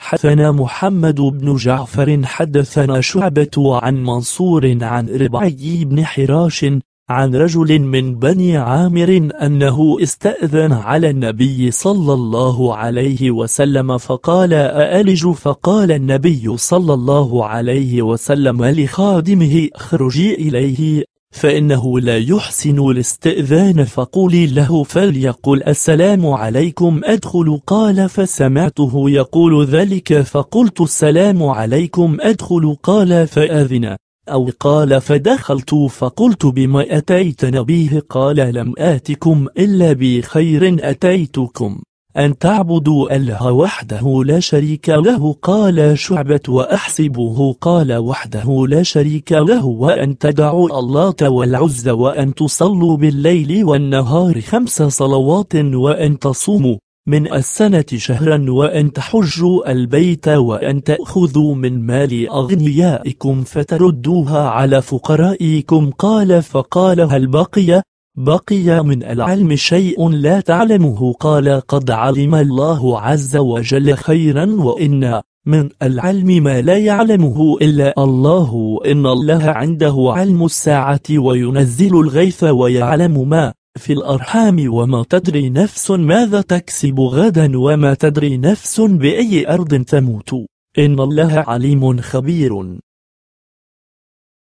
حدثنا محمد بن جعفر حدثنا شعبة عن منصور عن ربعي بن حراش عن رجل من بني عامر أنه استأذن على النبي صلى الله عليه وسلم فقال أألج فقال النبي صلى الله عليه وسلم لخادمه اخرجي إليه فإنه لا يحسن الاستئذان فقولي له فليقل السلام عليكم أدخل قال فسمعته يقول ذلك فقلت السلام عليكم أدخل قال فأذن أو قال فدخلت فقلت بما أتيتنا به قال لم آتكم إلا بخير أتيتكم أن تعبدوا الله وحده لا شريك له قال شعبة وأحسبه قال وحده لا شريك له وأن تدعوا الله والعز وأن تصلوا بالليل والنهار خمس صلوات وأن تصوموا من السنة شهرا وأن تحجوا البيت وأن تأخذوا من مال أغنيائكم فتردوها على فقرائكم قال فقال هل بقي؟ بقي من العلم شيء لا تعلمه قال قد علم الله عز وجل خيرا وإن من العلم ما لا يعلمه إلا الله إن الله عنده علم الساعة وينزل الغيث ويعلم ما في الأرحام وما تدري نفس ماذا تكسب غدا وما تدري نفس بأي أرض تموت إن الله عليم خبير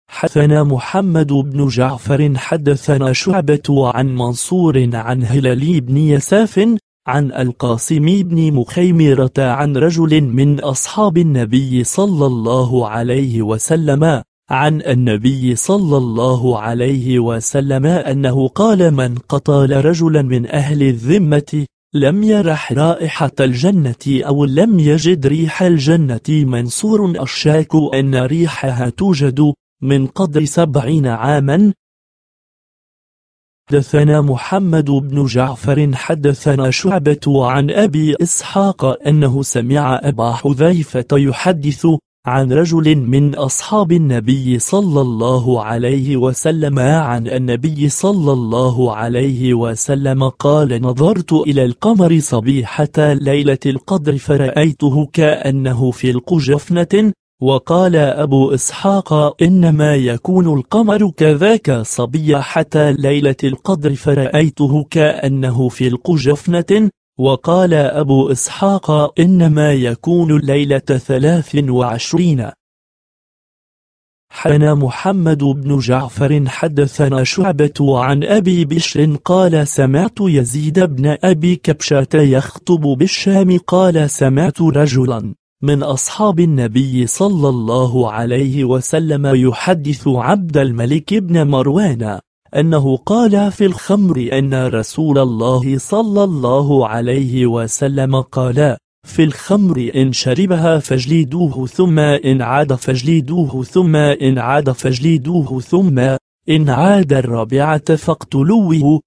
حدثنا محمد بن جعفر حدثنا شعبة عن منصور عن هلال بن يساف عن القاسم بن مخيمرة عن رجل من أصحاب النبي صلى الله عليه وسلم عن النبي صلى الله عليه وسلم أنه قال من قتل رجلا من أهل الذمة لم يرح رائحة الجنة أو لم يجد ريح الجنة منصور الشاك أن ريحها توجد من قدر سبعين عاما حدثنا محمد بن جعفر حدثنا شعبة عن أبي إسحاق أنه سمع أبا حذيفة يحدث عن رجل من أصحاب النبي صلى الله عليه وسلم عن النبي صلى الله عليه وسلم قال نظرت إلى القمر صبيحة ليلة القدر فرأيته كأنه في القجفنة وقال أبو إسحاق إنما يكون القمر كذاك صبيحة ليلة القدر فرأيته كأنه في القجفنة وقال أبو إسحاق إنما يكون ليلة ثلاث وعشرين حنا محمد بن جعفر حدثنا شعبة عن أبي بشر قال سمعت يزيد بن أبي كبشة يخطب بالشام قال سمعت رجلا من أصحاب النبي صلى الله عليه وسلم يحدث عبد الملك بن مروان أنه قال في الخمر أن رسول الله صلى الله عليه وسلم قال في الخمر إن شربها فجلدوه ثم إن عاد فجلدوه ثم إن عاد فجلدوه ثم إن عاد الرابعة فاقتلوه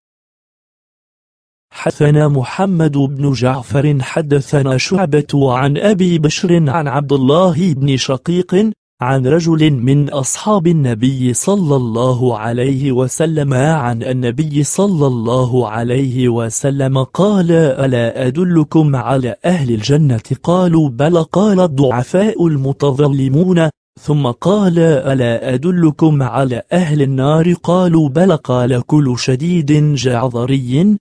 حدثنا محمد بن جعفر حدثنا شعبة عن أبي بشر عن عبد الله بن شقيق عن رجل من أصحاب النبي صلى الله عليه وسلم عن النبي صلى الله عليه وسلم قال ألا أدلكم على أهل الجنة قالوا بل قال الضعفاء المتظلمون ثم قال ألا أدلكم على أهل النار قالوا بل قال كل شديد جعظري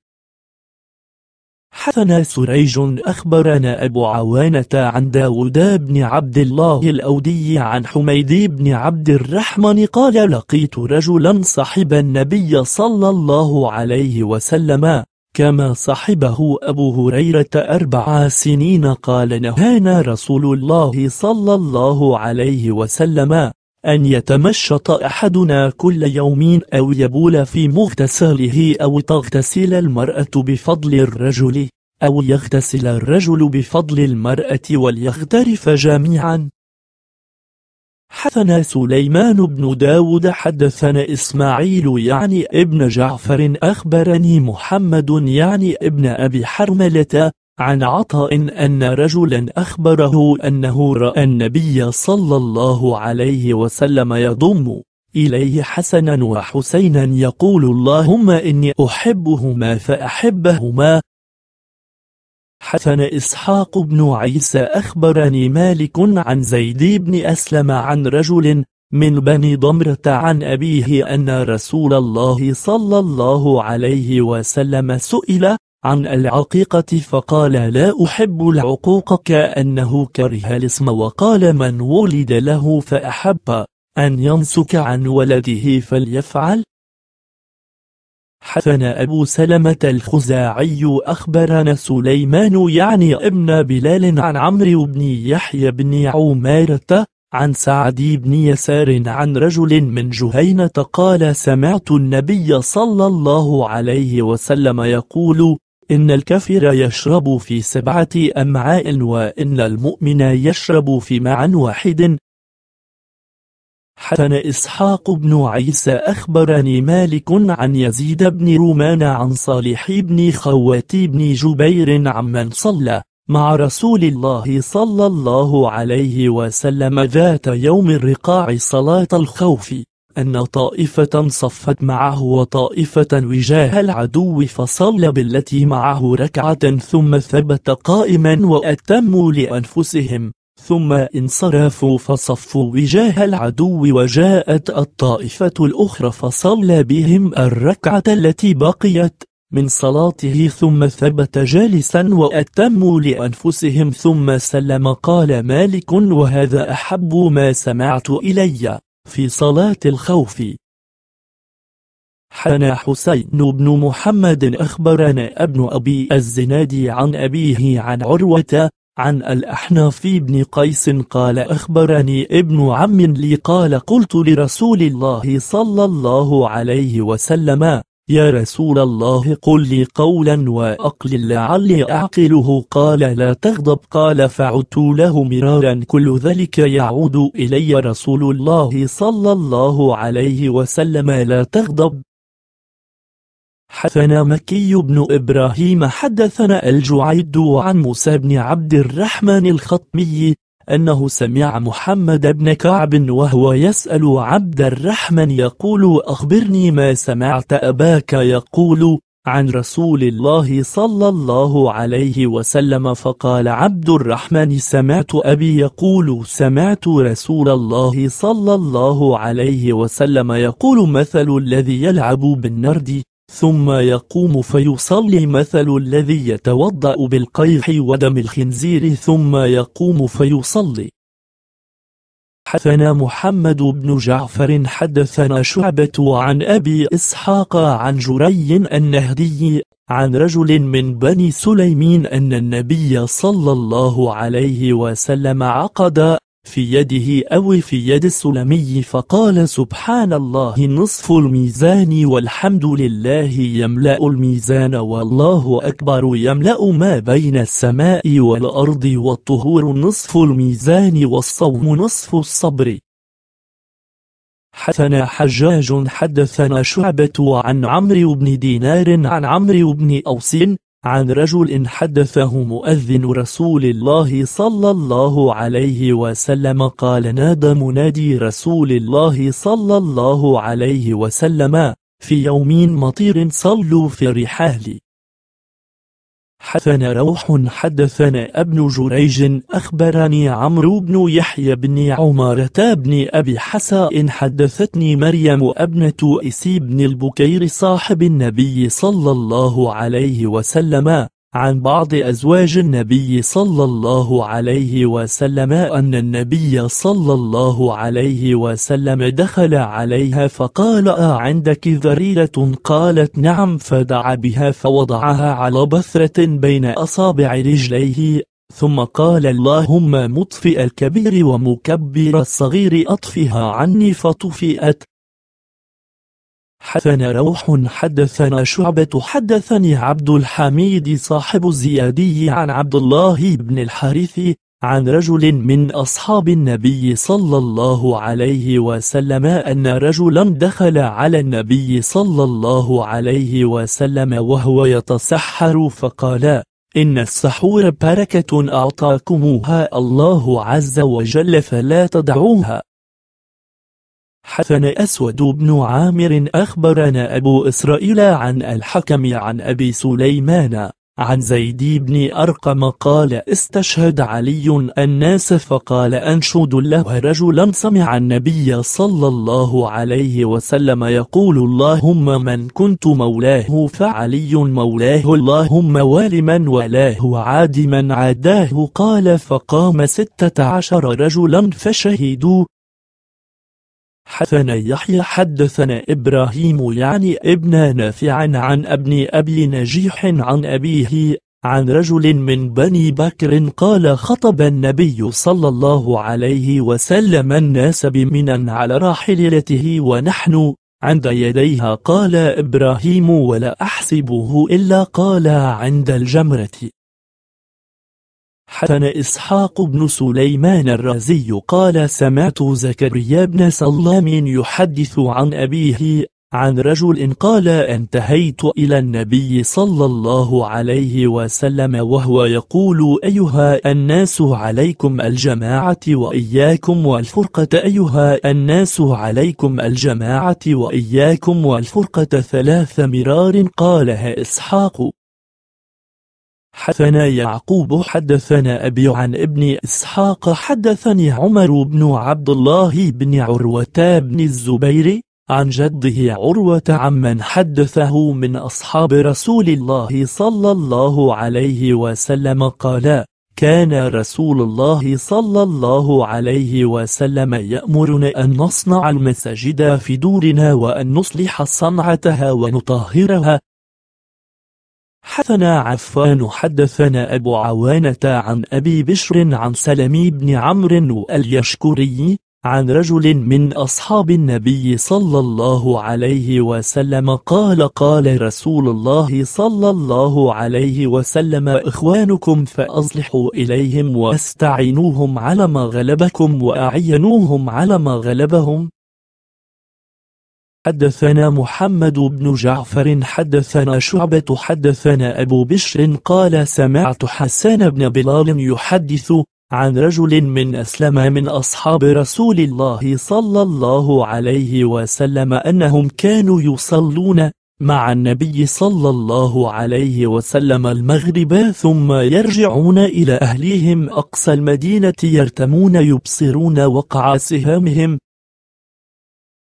حسن سريج أخبرنا أبو عوانة عن داود بن عبد الله الأودي عن حميد بن عبد الرحمن قال لقيت رجلا صحب النبي صلى الله عليه وسلم كما صحبه أبو هريرة أربع سنين قال نهانا رسول الله صلى الله عليه وسلم أن يتمشط أحدنا كل يوم أو يبول في مغتسله أو تغتسل المرأة بفضل الرجل أو يغتسل الرجل بفضل المرأة وليغترف جميعا حدثنا سليمان بن داود حدثنا إسماعيل يعني ابن جعفر أخبرني محمد يعني ابن أبي حرملة عن عطاء أن رجلا أخبره أنه رأى النبي صلى الله عليه وسلم يضم إليه حسنا وحسينا يقول اللهم إني أحبهما فأحبهما حسن إسحاق بن عيسى أخبرني مالك عن زيد بن أسلم عن رجل من بني ضمرة عن أبيه أن رسول الله صلى الله عليه وسلم سئل عن العقيقة فقال لا أحب العقوق كأنه كره الاسم وقال من ولد له فأحب أن ينسك عن ولده فليفعل حثنا أبو سلمة الخزاعي أخبرنا سليمان يعني ابن بلال عن عمرو بن يحيى بن عمارة عن سعد بن يسار عن رجل من جهينة قال سمعت النبي صلى الله عليه وسلم يقول إن الكافر يشرب في سبعة أمعاء وإن المؤمن يشرب في معا واحد حسن إسحاق بن عيسى أخبرني مالك عن يزيد بن رومان عن صالح بن خواتي بن جبير عمن صلى مع رسول الله صلى الله عليه وسلم ذات يوم الرقاع صلاة الخوف أن طائفة صفت معه وطائفة وجاه العدو فصلى بالتي معه ركعة ثم ثبت قائما وأتموا لأنفسهم ثم انصرفوا فصفوا وجاه العدو وجاءت الطائفة الأخرى فصلى بهم الركعة التي بقيت من صلاته ثم ثبت جالسا وأتموا لأنفسهم ثم سلم قال مالك وهذا أحب ما سمعت إلي في صلاة الخوف حنا حسين بن محمد أخبرنا ابن أبي الزنادي عن أبيه عن عروة عن الأحناف بن قيس قال أخبرني ابن عم لي قال قلت لرسول الله صلى الله عليه وسلم يا رسول الله قل لي قولا وأقل لعلي أعقله قال لا تغضب قال فعدت له مرارا كل ذلك يعود إلي رسول الله صلى الله عليه وسلم لا تغضب حدثنا مكي بن إبراهيم حدثنا الجعيد عن موسى بن عبد الرحمن الخطمي أنه سمع محمد بن كعب وهو يسأل عبد الرحمن يقول أخبرني ما سمعت أباك يقول عن رسول الله صلى الله عليه وسلم فقال عبد الرحمن سمعت أبي يقول سمعت رسول الله صلى الله عليه وسلم يقول مثل الذي يلعب بالنرد ثم يقوم فيصلي مثل الذي يتوضأ بالقيح ودم الخنزير ثم يقوم فيصلي حدثنا محمد بن جعفر حدثنا شعبة عن أبي إسحاق عن جري النهدي عن رجل من بني سليمين أن النبي صلى الله عليه وسلم عقد في يده أو في يد السلمي فقال سبحان الله نصف الميزان والحمد لله يملأ الميزان والله أكبر يملأ ما بين السماء والأرض والطهور نصف الميزان والصوم نصف الصبر حدثنا حجاج حدثنا شعبة عن عمرو بن دينار عن عمرو بن أوسين عن رجل حدثه مؤذن رسول الله صلى الله عليه وسلم قال نادى منادي رسول الله صلى الله عليه وسلم في يوم مطير صلوا في الرحال حدثنا روح حدثنا ابن جريج أخبرني عمرو بن يحيى بن عمارة بن أبي حساء إن حدثتني مريم ابنة إسي بن البكير صاحب النبي صلى الله عليه وسلم عن بعض أزواج النبي صلى الله عليه وسلم أن النبي صلى الله عليه وسلم دخل عليها فقال آه، عندك ذريرة قالت نعم فدعا بها فوضعها على بثرة بين أصابع رجليه ثم قال اللهم مطفئ الكبير ومكبر الصغير أطفها عني فطفئت حدثنا روح حدثنا شعبة حدثني عبد الحميد صاحب الزيادي عن عبد الله بن الحارث عن رجل من أصحاب النبي صلى الله عليه وسلم أن رجلا دخل على النبي صلى الله عليه وسلم وهو يتسحر فقال إن السحور بركة أعطاكموها الله عز وجل فلا تدعوها حسن أسود بن عامر أخبرنا أبو إسرائيل عن الحكم عن أبي سليمان عن زيد بن أرقم قال استشهد علي الناس فقال أنشد له رجلا سمع النبي صلى الله عليه وسلم يقول اللهم من كنت مولاه فعلي مولاه اللهم والمن ولاه عادما عاداه قال فقام ستة عشر رجلا فشهدوا حدثنا يحيى حدثنا إبراهيم يعني ابن نافع عن ابن أبي نجيح عن أبيه عن رجل من بني بكر قال خطب النبي صلى الله عليه وسلم الناس بمنا على راحلته ونحن عند يديها قال إبراهيم ولا أحسبه إلا قال عند الجمرة حسن إسحاق بن سليمان الرازي قال سمعت زكريا بن سلام يحدث عن أبيه عن رجل قال انتهيت إلى النبي صلى الله عليه وسلم وهو يقول أيها الناس عليكم الجماعة وإياكم والفرقة أيها الناس عليكم الجماعة وإياكم والفرقة ثلاث مرار قالها إسحاق حدثنا يعقوب حدثنا أبي عن ابن إسحاق حدثني عمر بن عبد الله بن عروة بن الزبير عن جده عروة عمن حدثه من أصحاب رسول الله صلى الله عليه وسلم قال كان رسول الله صلى الله عليه وسلم يأمرنا أن نصنع المساجد في دورنا وأن نصلح صنعتها ونطهرها حدثنا عفان حدثنا أبو عوانة عن أبي بشر عن سلمي بن عمرو اليشكري عن رجل من أصحاب النبي صلى الله عليه وسلم قال قال رسول الله صلى الله عليه وسلم إخوانكم فأصلحوا إليهم واستعينوهم على ما غلبكم وأعينوهم على ما غلبهم حدثنا محمد بن جعفر حدثنا شعبة حدثنا أبو بشر قال سمعت حسان بن بلال يحدث عن رجل من أسلم من أصحاب رسول الله صلى الله عليه وسلم أنهم كانوا يصلون مع النبي صلى الله عليه وسلم المغرب ثم يرجعون إلى أهليهم أقصى المدينة يرتمون يبصرون وقع سهامهم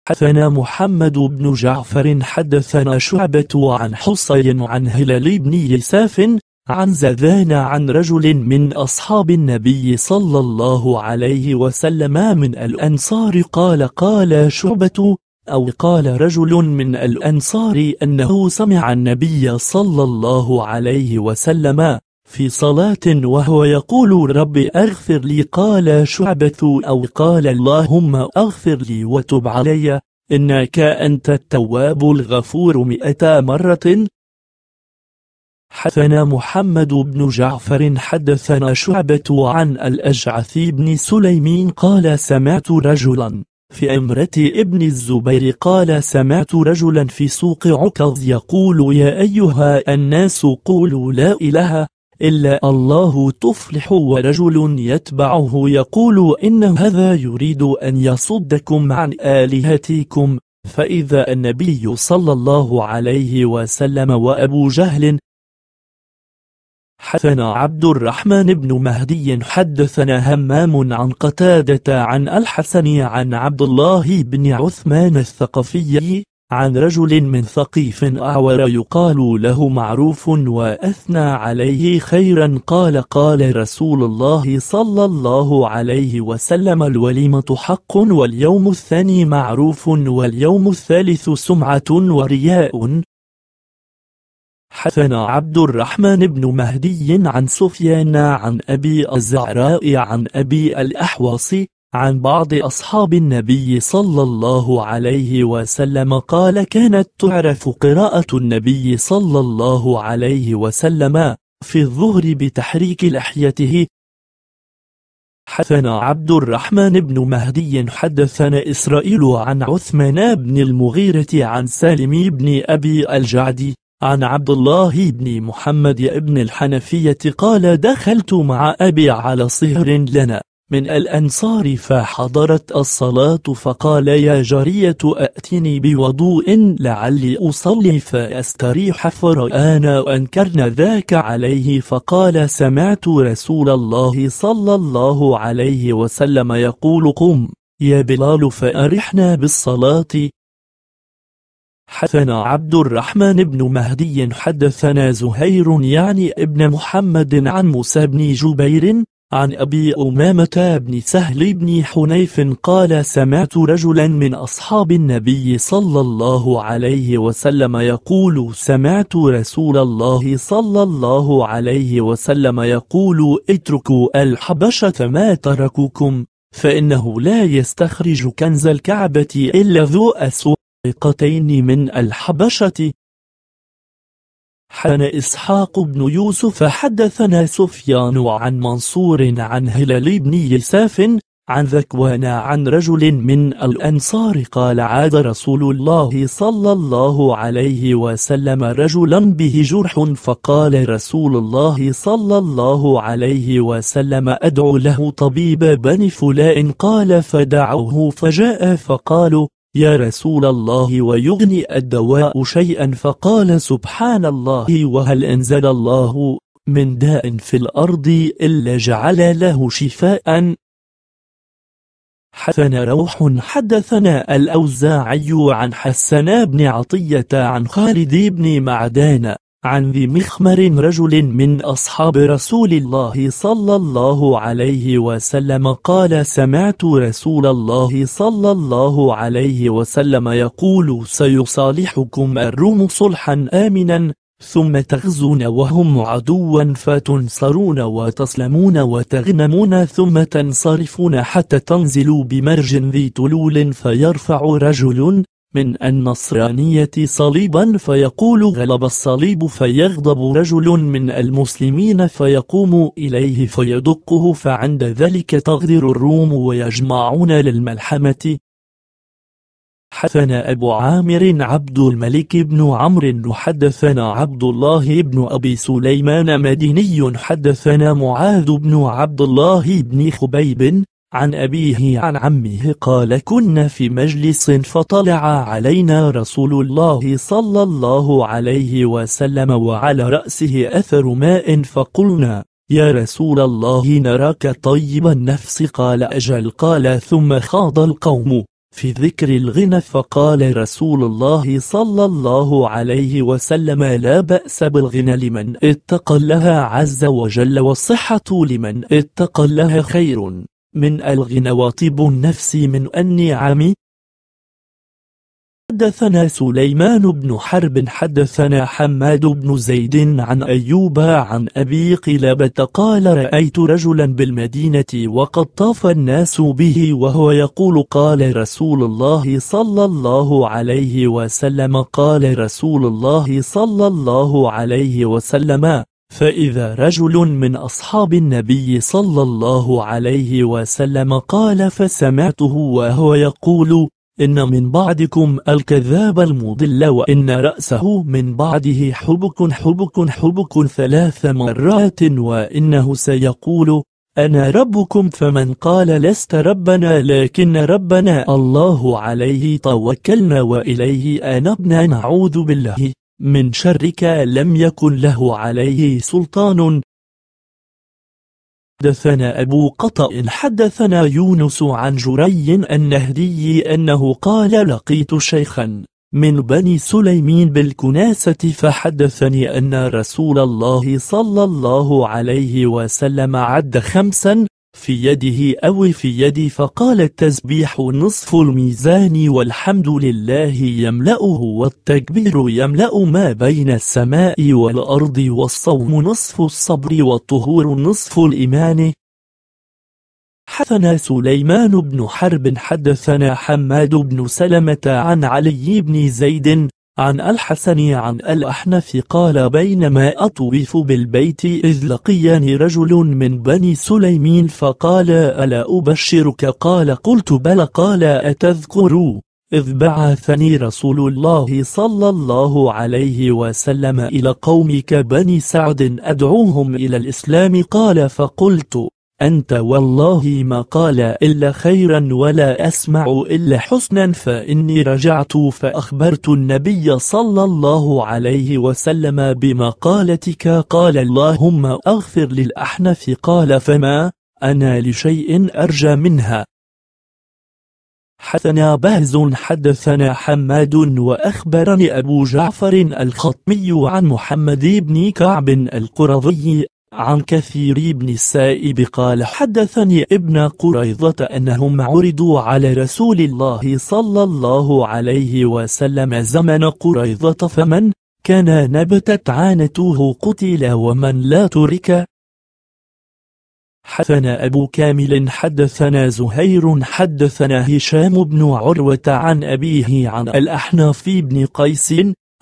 حدثنا محمد بن جعفر حدثنا شعبة عن حصين عن هلال بن يساف عن زذان عن رجل من أصحاب النبي صلى الله عليه وسلم من الأنصار قال قال شعبة أو قال رجل من الأنصار أنه سمع النبي صلى الله عليه وسلم في صلاة وهو يقول رب أغفر لي قال شعبة أو قال اللهم أغفر لي وتب علي إنك أنت التواب الغفور مئة مرة حدثنا محمد بن جعفر حدثنا شعبة عن الأجعث بن سليمين قال سمعت رجلا في أمرة ابن الزبير قال سمعت رجلا في سوق عكظ يقول يا أيها الناس قولوا لا إله إلا الله تفلح ورجل يتبعه يقول إن هذا يريد أن يصدكم عن آلهتكم فإذا النبي صلى الله عليه وسلم وأبو جهل حدثنا عبد الرحمن بن مهدي حدثنا همام عن قتادة عن الحسن عن عبد الله بن عثمان الثقفي عن رجل من ثقيف أعور يقال له معروف وأثنى عليه خيرا قال قال رسول الله صلى الله عليه وسلم الوليمة حق واليوم الثاني معروف واليوم الثالث سمعة ورياء حثنا عبد الرحمن بن مهدي عن سفيان عن أبي الزعراء عن أبي الأحواصي عن بعض أصحاب النبي صلى الله عليه وسلم قال كانت تعرف قراءة النبي صلى الله عليه وسلم في الظهر بتحريك لحيته حدثنا عبد الرحمن بن مهدي حدثنا إسرائيل عن عثمان بن المغيرة عن سالم بن أبي الجعد عن عبد الله بن محمد بن الحنفية قال دخلت مع أبي على صهر لنا من الأنصار فحضرت الصلاة فقال يا جرية أأتني بوضوء لعلي أصلي فأستريح فرآنا أنكرنا ذاك عليه فقال سمعت رسول الله صلى الله عليه وسلم يقول قم يا بلال فأرحنا بالصلاة حدثنا عبد الرحمن بن مهدي حدثنا زهير يعني ابن محمد عن موسى بن جبير عن أبي أمامة بن سهل بن حنيف قال سمعت رجلا من أصحاب النبي صلى الله عليه وسلم يقول سمعت رسول الله صلى الله عليه وسلم يقول اتركوا الحبشة ما تركوكم فإنه لا يستخرج كنز الكعبة إلا ذو أسوأ من الحبشة حن إسحاق بن يوسف حدثنا سفيان عن منصور عن هلال بن يساف عن ذكوان عن رجل من الأنصار قال عاد رسول الله صلى الله عليه وسلم رجلا به جرح فقال رسول الله صلى الله عليه وسلم أدعو له طبيب بني فلان قال فدعوه فجاء فقالوا يا رسول الله ويغني الدواء شيئا فقال سبحان الله وهل أنزل الله من داء في الأرض إلا جعل له شفاء حسن روح حدثنا الأوزاعي عن حسن بن عطية عن خالد بن معدان عن ذي مخمر رجل من أصحاب رسول الله صلى الله عليه وسلم قال سمعت رسول الله صلى الله عليه وسلم يقول سيصالحكم الروم صلحا آمنا ثم تغزون وهم عدوا فتنصرون وتسلمون وتغنمون ثم تنصرفون حتى تنزلوا بمرج ذي تلول فيرفع رجل من النصرانية صليبا فيقول غلب الصليب فيغضب رجل من المسلمين فيقوم إليه فيدقه فعند ذلك تغدر الروم ويجمعون للملحمة حدثنا أبو عامر عبد الملك بن عمرو حدثنا عبد الله بن أبي سليمان مديني حدثنا معاذ بن عبد الله بن خبيب عن أبيه عن عمه قال كنا في مجلس فطلع علينا رسول الله صلى الله عليه وسلم وعلى رأسه أثر ماء فقلنا يا رسول الله نراك طيب النفس قال أجل قال ثم خاض القوم في ذكر الغنى فقال رسول الله صلى الله عليه وسلم لا بأس بالغنى لمن اتقى لها عز وجل والصحة لمن اتقى لها خير من الغنى وطيب النفس من النعم حدثنا سليمان بن حرب حدثنا حماد بن زيد عن أيوب عن أبي قلابة قال رأيت رجلا بالمدينة وقد طاف الناس به وهو يقول قال رسول الله صلى الله عليه وسلم قال رسول الله صلى الله عليه وسلم فإذا رجل من أصحاب النبي صلى الله عليه وسلم قال فسمعته وهو يقول إن من بعدكم الكذاب المضل وإن رأسه من بعده حبك حبك حبك ثلاث مرات وإنه سيقول أنا ربكم فمن قال لست ربنا لكن ربنا الله عليه توكلنا وإليه أنبنا نعوذ بالله من شرك لم يكن له عليه سلطان حدثنا أبو قطأ حدثنا يونس عن جري النهدي أنه قال لقيت شيخا من بني سليمين بالكناسة فحدثني أن رسول الله صلى الله عليه وسلم عد خمسا في يده أو في يدي فقال التسبيح نصف الميزان والحمد لله يملأه والتكبير يملأ ما بين السماء والأرض والصوم نصف الصبر والطهور نصف الإيمان حدثنا سليمان بن حرب حدثنا حماد بن سلمة عن علي بن زيد عن الحسن عن الأحنف قال بينما أطوف بالبيت إذ لقيني رجل من بني سليمين فقال ألا أبشرك قال قلت بل قال أتذكر إذ بعثني رسول الله صلى الله عليه وسلم إلى قومك بني سعد أدعوهم إلى الإسلام قال فقلت أنت والله ما قال إلا خيرا ولا أسمع إلا حسنا فإني رجعت فأخبرت النبي صلى الله عليه وسلم بمقالتك قال اللهم أغفر للأحنف قال فما أنا لشيء أرجى منها حدثنا بهز حدثنا حماد وأخبرني أبو جعفر الخطمي عن محمد بن كعب القرظي عن كثير بن السائب قال حدثني ابن قريظة أنهم عرضوا على رسول الله صلى الله عليه وسلم زمن قريظة فمن كان نبتت عانته قتل ومن لا ترك حدثنا أبو كامل حدثنا زهير حدثنا هشام بن عروة عن أبيه عن الأحناف بن قيس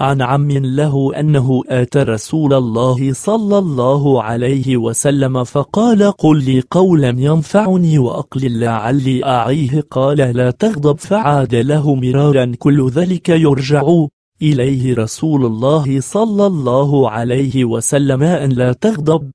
عن عم له أنه آتى رسول الله صلى الله عليه وسلم فقال قل لي قولا ينفعني وأقل لعلي أعيه قال لا تغضب فعاد له مرارا كل ذلك يرجع إليه رسول الله صلى الله عليه وسلم أن لا تغضب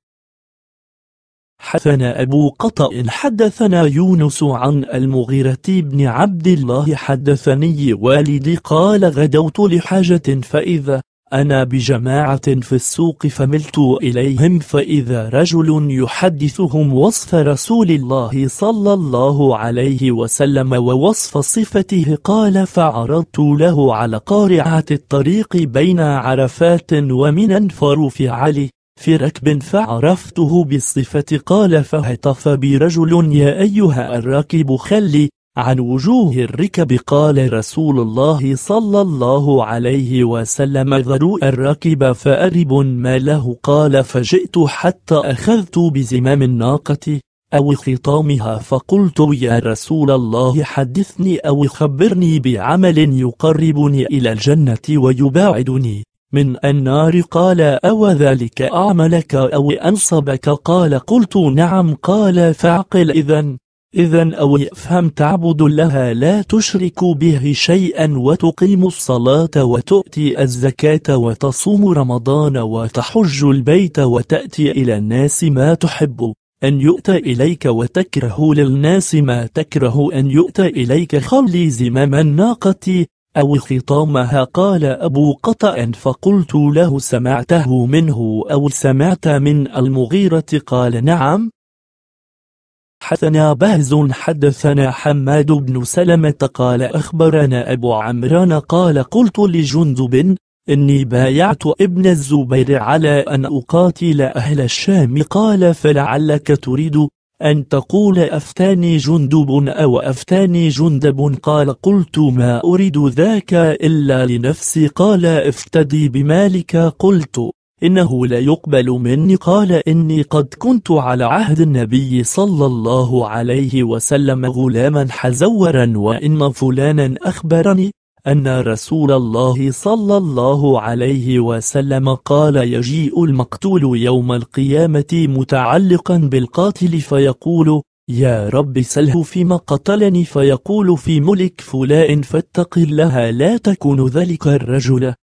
حدثنا أبو قطأ حدثنا يونس عن المغيرة بن عبد الله حدثني والدي قال غدوت لحاجة فإذا أنا بجماعة في السوق فملت إليهم فإذا رجل يحدثهم وصف رسول الله صلى الله عليه وسلم ووصف صفته قال فعرضت له على قارعة الطريق بين عرفات ومنى فروف علي في ركب فعرفته بالصفة قال فهتف بي رجل يا أيها الراكب خلي عن وجوه الركب قال رسول الله صلى الله عليه وسلم ذروا الراكب فأرب ما له قال فجئت حتى أخذت بزمام الناقة أو خطامها فقلت يا رسول الله حدثني أو خبرني بعمل يقربني إلى الجنة ويباعدني من النار قال أو ذلك أعملك أو أنصبك قال قلت نعم قال فاعقل إذا إذا أو افهم تعبد لها لا تشرك به شيئا وتقيم الصلاة وتؤتي الزكاة وتصوم رمضان وتحج البيت وتأتي إلى الناس ما تحب أن يؤتى إليك وتكره للناس ما تكره أن يؤتى إليك خلي زمام الناقة أو خطامها قال أبو قطأ فقلت له سمعته منه أو سمعت من المغيرة قال نعم حدثنا بهز حدثنا حماد بن سلمة قال أخبرنا أبو عمران قال قلت لجندب إني بايعت ابن الزبير على أن أقاتل أهل الشام قال فلعلك تريد أن تقول أفتاني جندب أو أفتاني جندب قال قلت ما أريد ذاك إلا لنفسي قال افتدي بمالك قلت إنه لا يقبل مني قال إني قد كنت على عهد النبي صلى الله عليه وسلم غلاما حزورا وإن فلانا أخبرني أن رسول الله صلى الله عليه وسلم قال يجيء المقتول يوم القيامة متعلقا بالقاتل فيقول يا رب سله فيما قتلني فيقول في ملك فلان فاتق الله لا تكون ذلك الرجل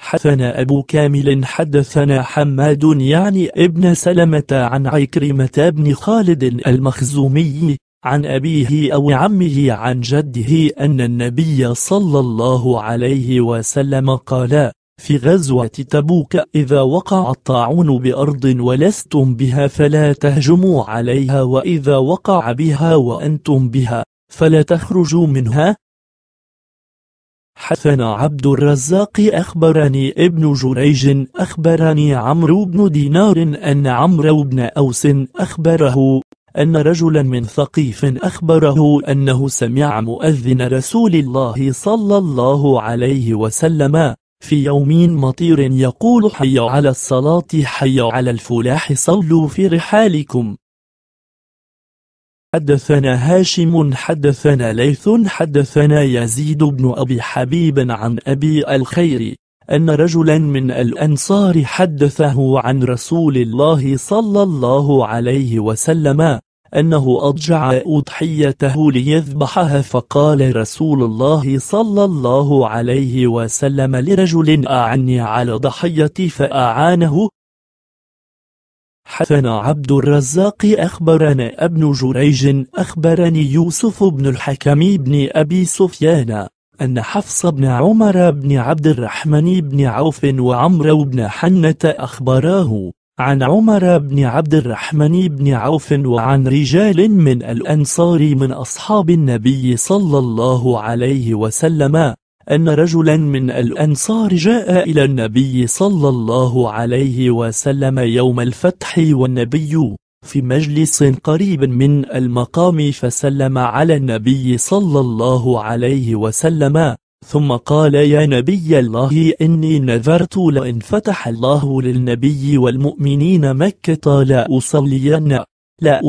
حدثنا أبو كامل حدثنا حماد يعني ابن سلمة عن عكرمة بن خالد المخزومي عن أبيه أو عمه عن جده أن النبي صلى الله عليه وسلم قال في غزوة تبوك إذا وقع الطاعون بأرض ولستم بها فلا تهجموا عليها وإذا وقع بها وأنتم بها فلا تخرجوا منها حدثنا عبد الرزاق أخبرني ابن جريج أخبرني عمرو بن دينار أن عمرو بن أوس أخبره أن رجلا من ثقيف أخبره أنه سمع مؤذن رسول الله صلى الله عليه وسلم في يوم مطير يقول حي على الصلاة حي على الفلاح صلوا في رحالكم حدثنا هاشم حدثنا ليث حدثنا يزيد بن أبي حبيب عن أبي الخير أن رجلا من الأنصار حدثه عن رسول الله صلى الله عليه وسلم أنه أضجع أضحيته ليذبحها فقال رسول الله صلى الله عليه وسلم لرجل أعني على ضحيتي فأعانه حثنا عبد الرزاق أخبرنا ابن جريج أخبرني يوسف بن الحكم بن أبي سفيان أن حفص بن عمر بن عبد الرحمن بن عوف وعمرو بن حنة أخبراه عن عمر بن عبد الرحمن بن عوف وعن رجال من الأنصار من أصحاب النبي صلى الله عليه وسلم أن رجلا من الأنصار جاء إلى النبي صلى الله عليه وسلم يوم الفتح والنبي في مجلس قريب من المقام فسلم على النبي صلى الله عليه وسلم ثم قال يا نبي الله إني نذرت لأن فتح الله للنبي والمؤمنين مكة لا أصلينا لا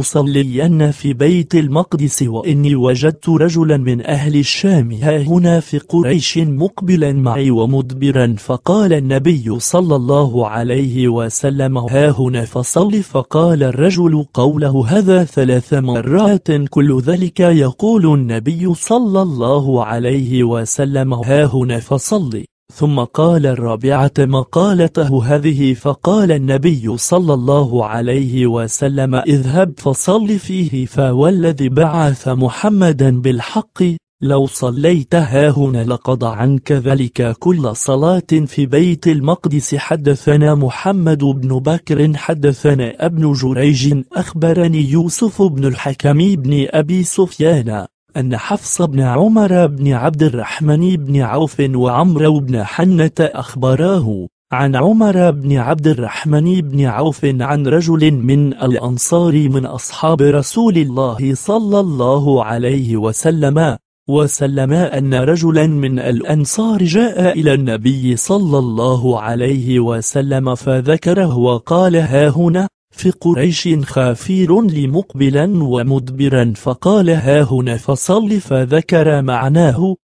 أن في بيت المقدس وإني وجدت رجلا من أهل الشام ها هنا في قريش مقبلا معي ومدبرا فقال النبي صلى الله عليه وسلم ها هنا فصل فقال الرجل قوله هذا ثلاث مرات كل ذلك يقول النبي صلى الله عليه وسلم ها هنا فصل ثم قال الرابعة مقالته هذه فقال النبي صلى الله عليه وسلم اذهب فصل فيه فوالذي بعث محمدا بالحق لو صليت هاهنا لقضى عنك ذلك كل صلاة في بيت المقدس حدثنا محمد بن بكر حدثنا ابن جريج أخبرني يوسف بن الحكم بن أبي سفيان أن حفص بن عمر بن عبد الرحمن بن عوف وعمرو بن حنة أخبراه عن عمر بن عبد الرحمن بن عوف عن رجل من الأنصار من أصحاب رسول الله صلى الله عليه وسلم وسلم أن رجلا من الأنصار جاء إلى النبي صلى الله عليه وسلم فذكره وقال ها هنا في قريش خافير لمقبلا ومدبرا فقال هاهنا فصل فذكر معناه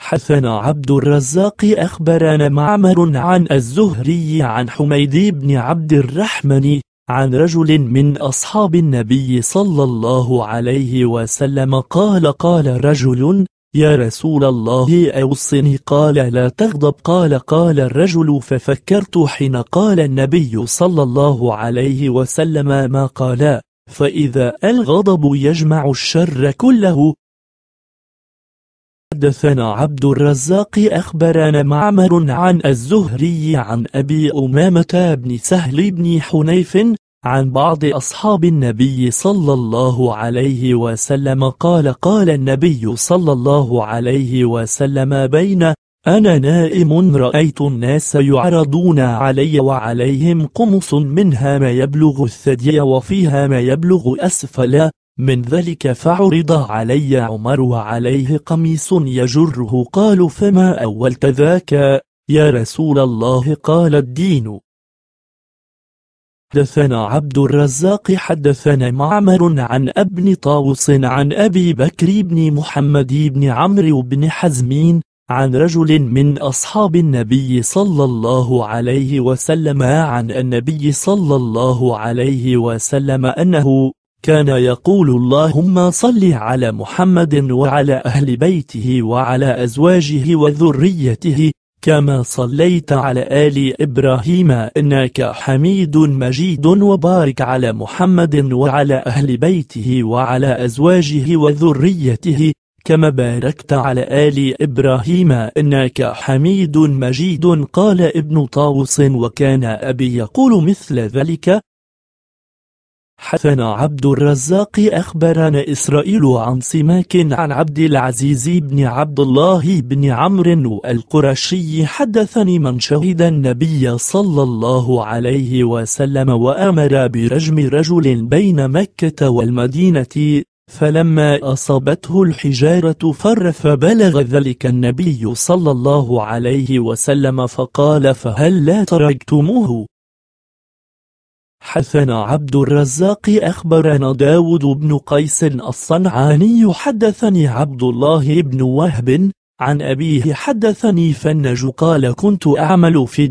حثنا عبد الرزاق أخبرنا معمر عن الزهري عن حميد بن عبد الرحمن عن رجل من أصحاب النبي صلى الله عليه وسلم قال قال رجل يا رسول الله أوصني قال لا تغضب قال قال الرجل ففكرت حين قال النبي صلى الله عليه وسلم ما قالا فإذا الغضب يجمع الشر كله حدثنا عبد الرزاق أخبرنا معمر عن الزهري عن أبي أمامة بن سهل بن حنيف عن بعض أصحاب النبي صلى الله عليه وسلم قال قال النبي صلى الله عليه وسلم بين أنا نائم رأيت الناس يعرضون علي وعليهم قمص منها ما يبلغ الثدي وفيها ما يبلغ أسفل من ذلك فعرض علي عمر وعليه قميص يجره قالوا فما أولت ذاك يا رسول الله قال الدين حدثنا عبد الرزاق حدثنا معمر عن ابن طاوس عن أبي بكر بن محمد بن عمرو بن حزمين عن رجل من أصحاب النبي صلى الله عليه وسلم عن النبي صلى الله عليه وسلم أنه كان يقول اللهم صل على محمد وعلى أهل بيته وعلى أزواجه وذريته كما صليت على آل إبراهيم إنك حميد مجيد وبارك على محمد وعلى أهل بيته وعلى أزواجه وذريته كما باركت على آل إبراهيم إنك حميد مجيد قال ابن طاوس وكان أبي يقول مثل ذلك حسن عبد الرزاق أخبرنا إسرائيل عن سماك عن عبد العزيز بن عبد الله بن عمرو القرشي حدثني من شهد النبي صلى الله عليه وسلم وأمر برجم رجل بين مكة والمدينة فلما أصابته الحجارة فر فبلغ ذلك النبي صلى الله عليه وسلم فقال فهل لا تركتموه حدثنا عبد الرزاق أخبرنا داود بن قيس الصنعاني حدثني عبد الله بن وهب عن أبيه حدثني فنج قال كنت أعمل في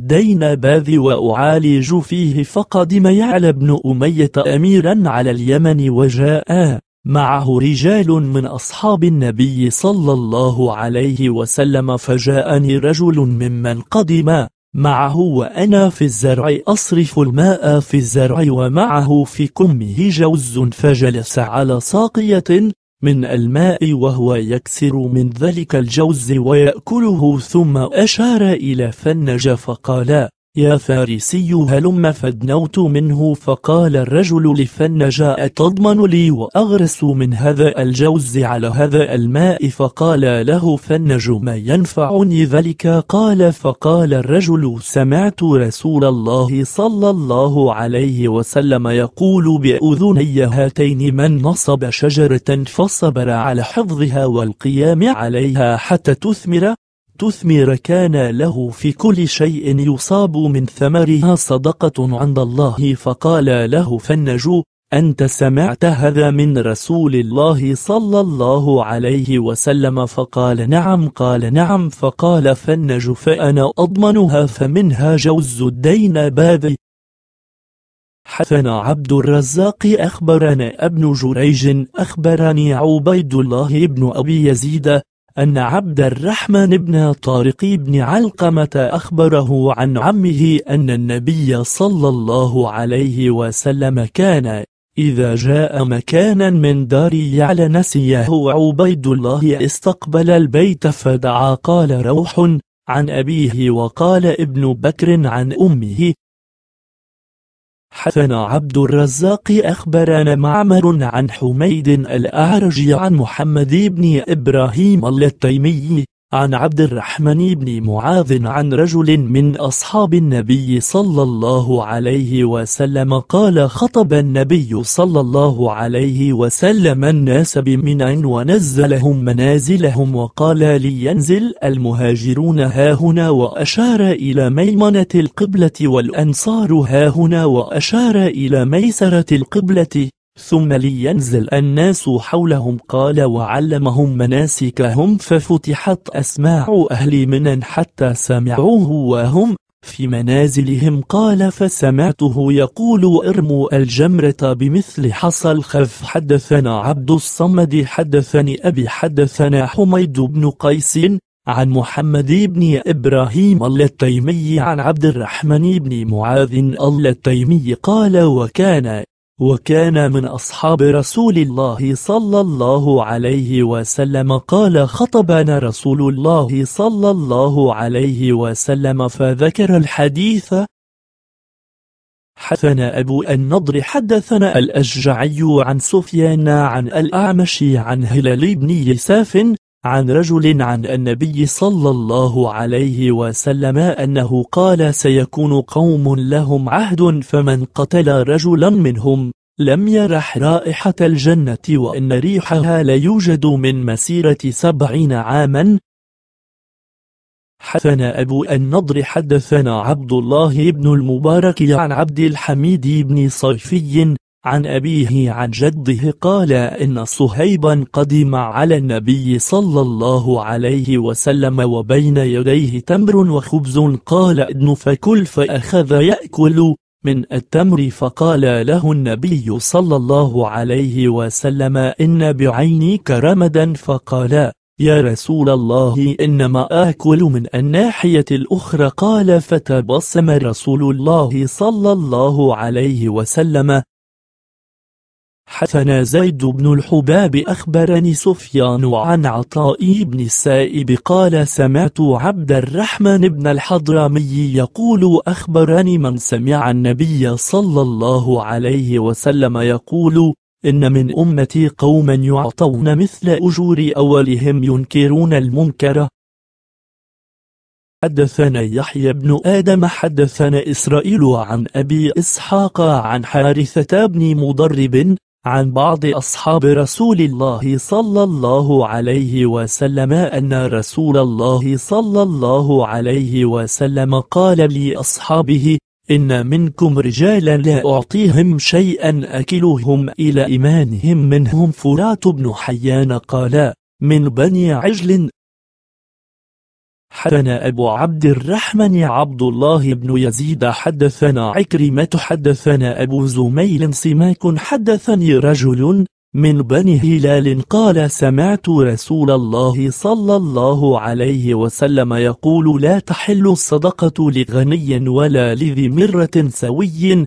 باذ وأعالج فيه فقدم يعلى بن أمية أميرا على اليمن وجاء معه رجال من أصحاب النبي صلى الله عليه وسلم فجاءني رجل ممن قدم معه وأنا في الزرع أصرف الماء في الزرع ومعه في كمه جوز فجلس على ساقية من الماء وهو يكسر من ذلك الجوز ويأكله ثم أشار إلى فنج فقال يا فارسي هلم فدنوت منه فقال الرجل جاء تضمن لي وأغرس من هذا الجوز على هذا الماء فقال له فنج ما ينفعني ذلك قال فقال الرجل سمعت رسول الله صلى الله عليه وسلم يقول بأذني هاتين من نصب شجرة فصبر على حفظها والقيام عليها حتى تثمر تثمر كان له في كل شيء يصاب من ثمرها صدقة عند الله فقال له فالنجو أنت سمعت هذا من رسول الله صلى الله عليه وسلم فقال نعم قال نعم فقال فالنج فأنا أضمنها فمنها جوز الدين باذي حثنا عبد الرزاق أخبرنا ابن جريج أخبرني عبيد الله بن أبي يزيد أن عبد الرحمن بن طارق بن علقمة أخبره عن عمه أن النبي صلى الله عليه وسلم كان إذا جاء مكانا من دار يعلى نسيه عبيد الله استقبل البيت فدعا قال روح عن أبيه وقال ابن بكر عن أمه حسن عبد الرزاق أخبرنا معمر عن حميد الأعرج عن محمد بن إبراهيم التيمي عن عبد الرحمن بن معاذ عن رجل من أصحاب النبي صلى الله عليه وسلم قال خطب النبي صلى الله عليه وسلم الناس بمنع ونزلهم منازلهم وقال لينزل المهاجرون هاهنا وأشار إلى ميمنة القبلة والأنصار هاهنا وأشار إلى ميسرة القبلة ثم لينزل الناس حولهم قال وعلمهم مناسكهم ففتحت أسماع أهل منن حتى سمعوه وهم في منازلهم قال فسمعته يقول ارموا الجمرة بمثل حصل خف حدثنا عبد الصمد حدثني أبي حدثنا حميد بن قيس عن محمد بن إبراهيم التيمي عن عبد الرحمن بن معاذ التيمي قال وكان وكان من أصحاب رسول الله صلى الله عليه وسلم قال خطبنا رسول الله صلى الله عليه وسلم فذكر الحديث حدثنا أبو النضر حدثنا الأشجعي عن سفيان عن الأعمش عن هلال بن يساف عن رجل عن النبي صلى الله عليه وسلم أنه قال سيكون قوم لهم عهد فمن قتل رجلا منهم لم يرح رائحة الجنة وإن ريحها لا يوجد من مسيرة سبعين عاما حدثنا أبو النضر حدثنا عبد الله بن المبارك عن عبد الحميد بن صيفي عن أبيه عن جده قال إن صهيبا قدم على النبي صلى الله عليه وسلم وبين يديه تمر وخبز قال ادن فكل فأخذ يأكل من التمر فقال له النبي صلى الله عليه وسلم إن بعينيك رمدا فقال يا رسول الله إنما آكل من الناحية الأخرى قال فتبسم رسول الله صلى الله عليه وسلم حسن زيد بن الحباب أخبرني سفيان عن عطاء بن السائب قال سمعت عبد الرحمن بن الحضرمي يقول أخبرني من سمع النبي صلى الله عليه وسلم يقول إن من أمتي قوما يعطون مثل أجور أولهم ينكرون المنكر حدثنا يحيى بن آدم حدثنا إسرائيل عن أبي إسحاق عن حارثة بن مضرب عن بعض أصحاب رسول الله صلى الله عليه وسلم أن رسول الله صلى الله عليه وسلم قال لأصحابه إن منكم رجالا لا أعطيهم شيئا أكلهم إلى إيمانهم منهم فرات بن حيان قال من بني عجل حدثنا أبو عبد الرحمن عبد الله بن يزيد حدثنا عكرمة حدثنا أبو زميل سماك حدثني رجل من بني هلال قال سمعت رسول الله صلى الله عليه وسلم يقول لا تحل الصدقة لغني ولا لذي مرة سوي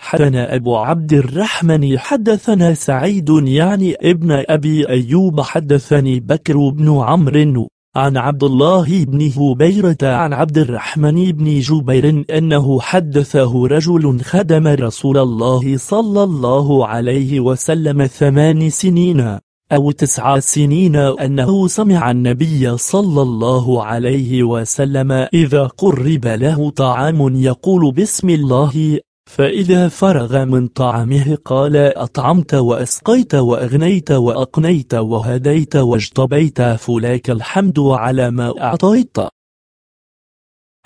حدثنا أبو عبد الرحمن حدثنا سعيد يعني ابن أبي أيوب حدثني بكر بن عمرو عن عبد الله بن هبيرة عن عبد الرحمن بن جبير أنه حدثه رجل خدم رسول الله صلى الله عليه وسلم ثمان سنين أو تسع سنين أنه سمع النبي صلى الله عليه وسلم إذا قرب له طعام يقول بسم الله فإذا فرغ من طعامه قال أطعمت وأسقيت وأغنيت وأقنيت وهديت واجتبيت فلاك الحمد على ما أعطيت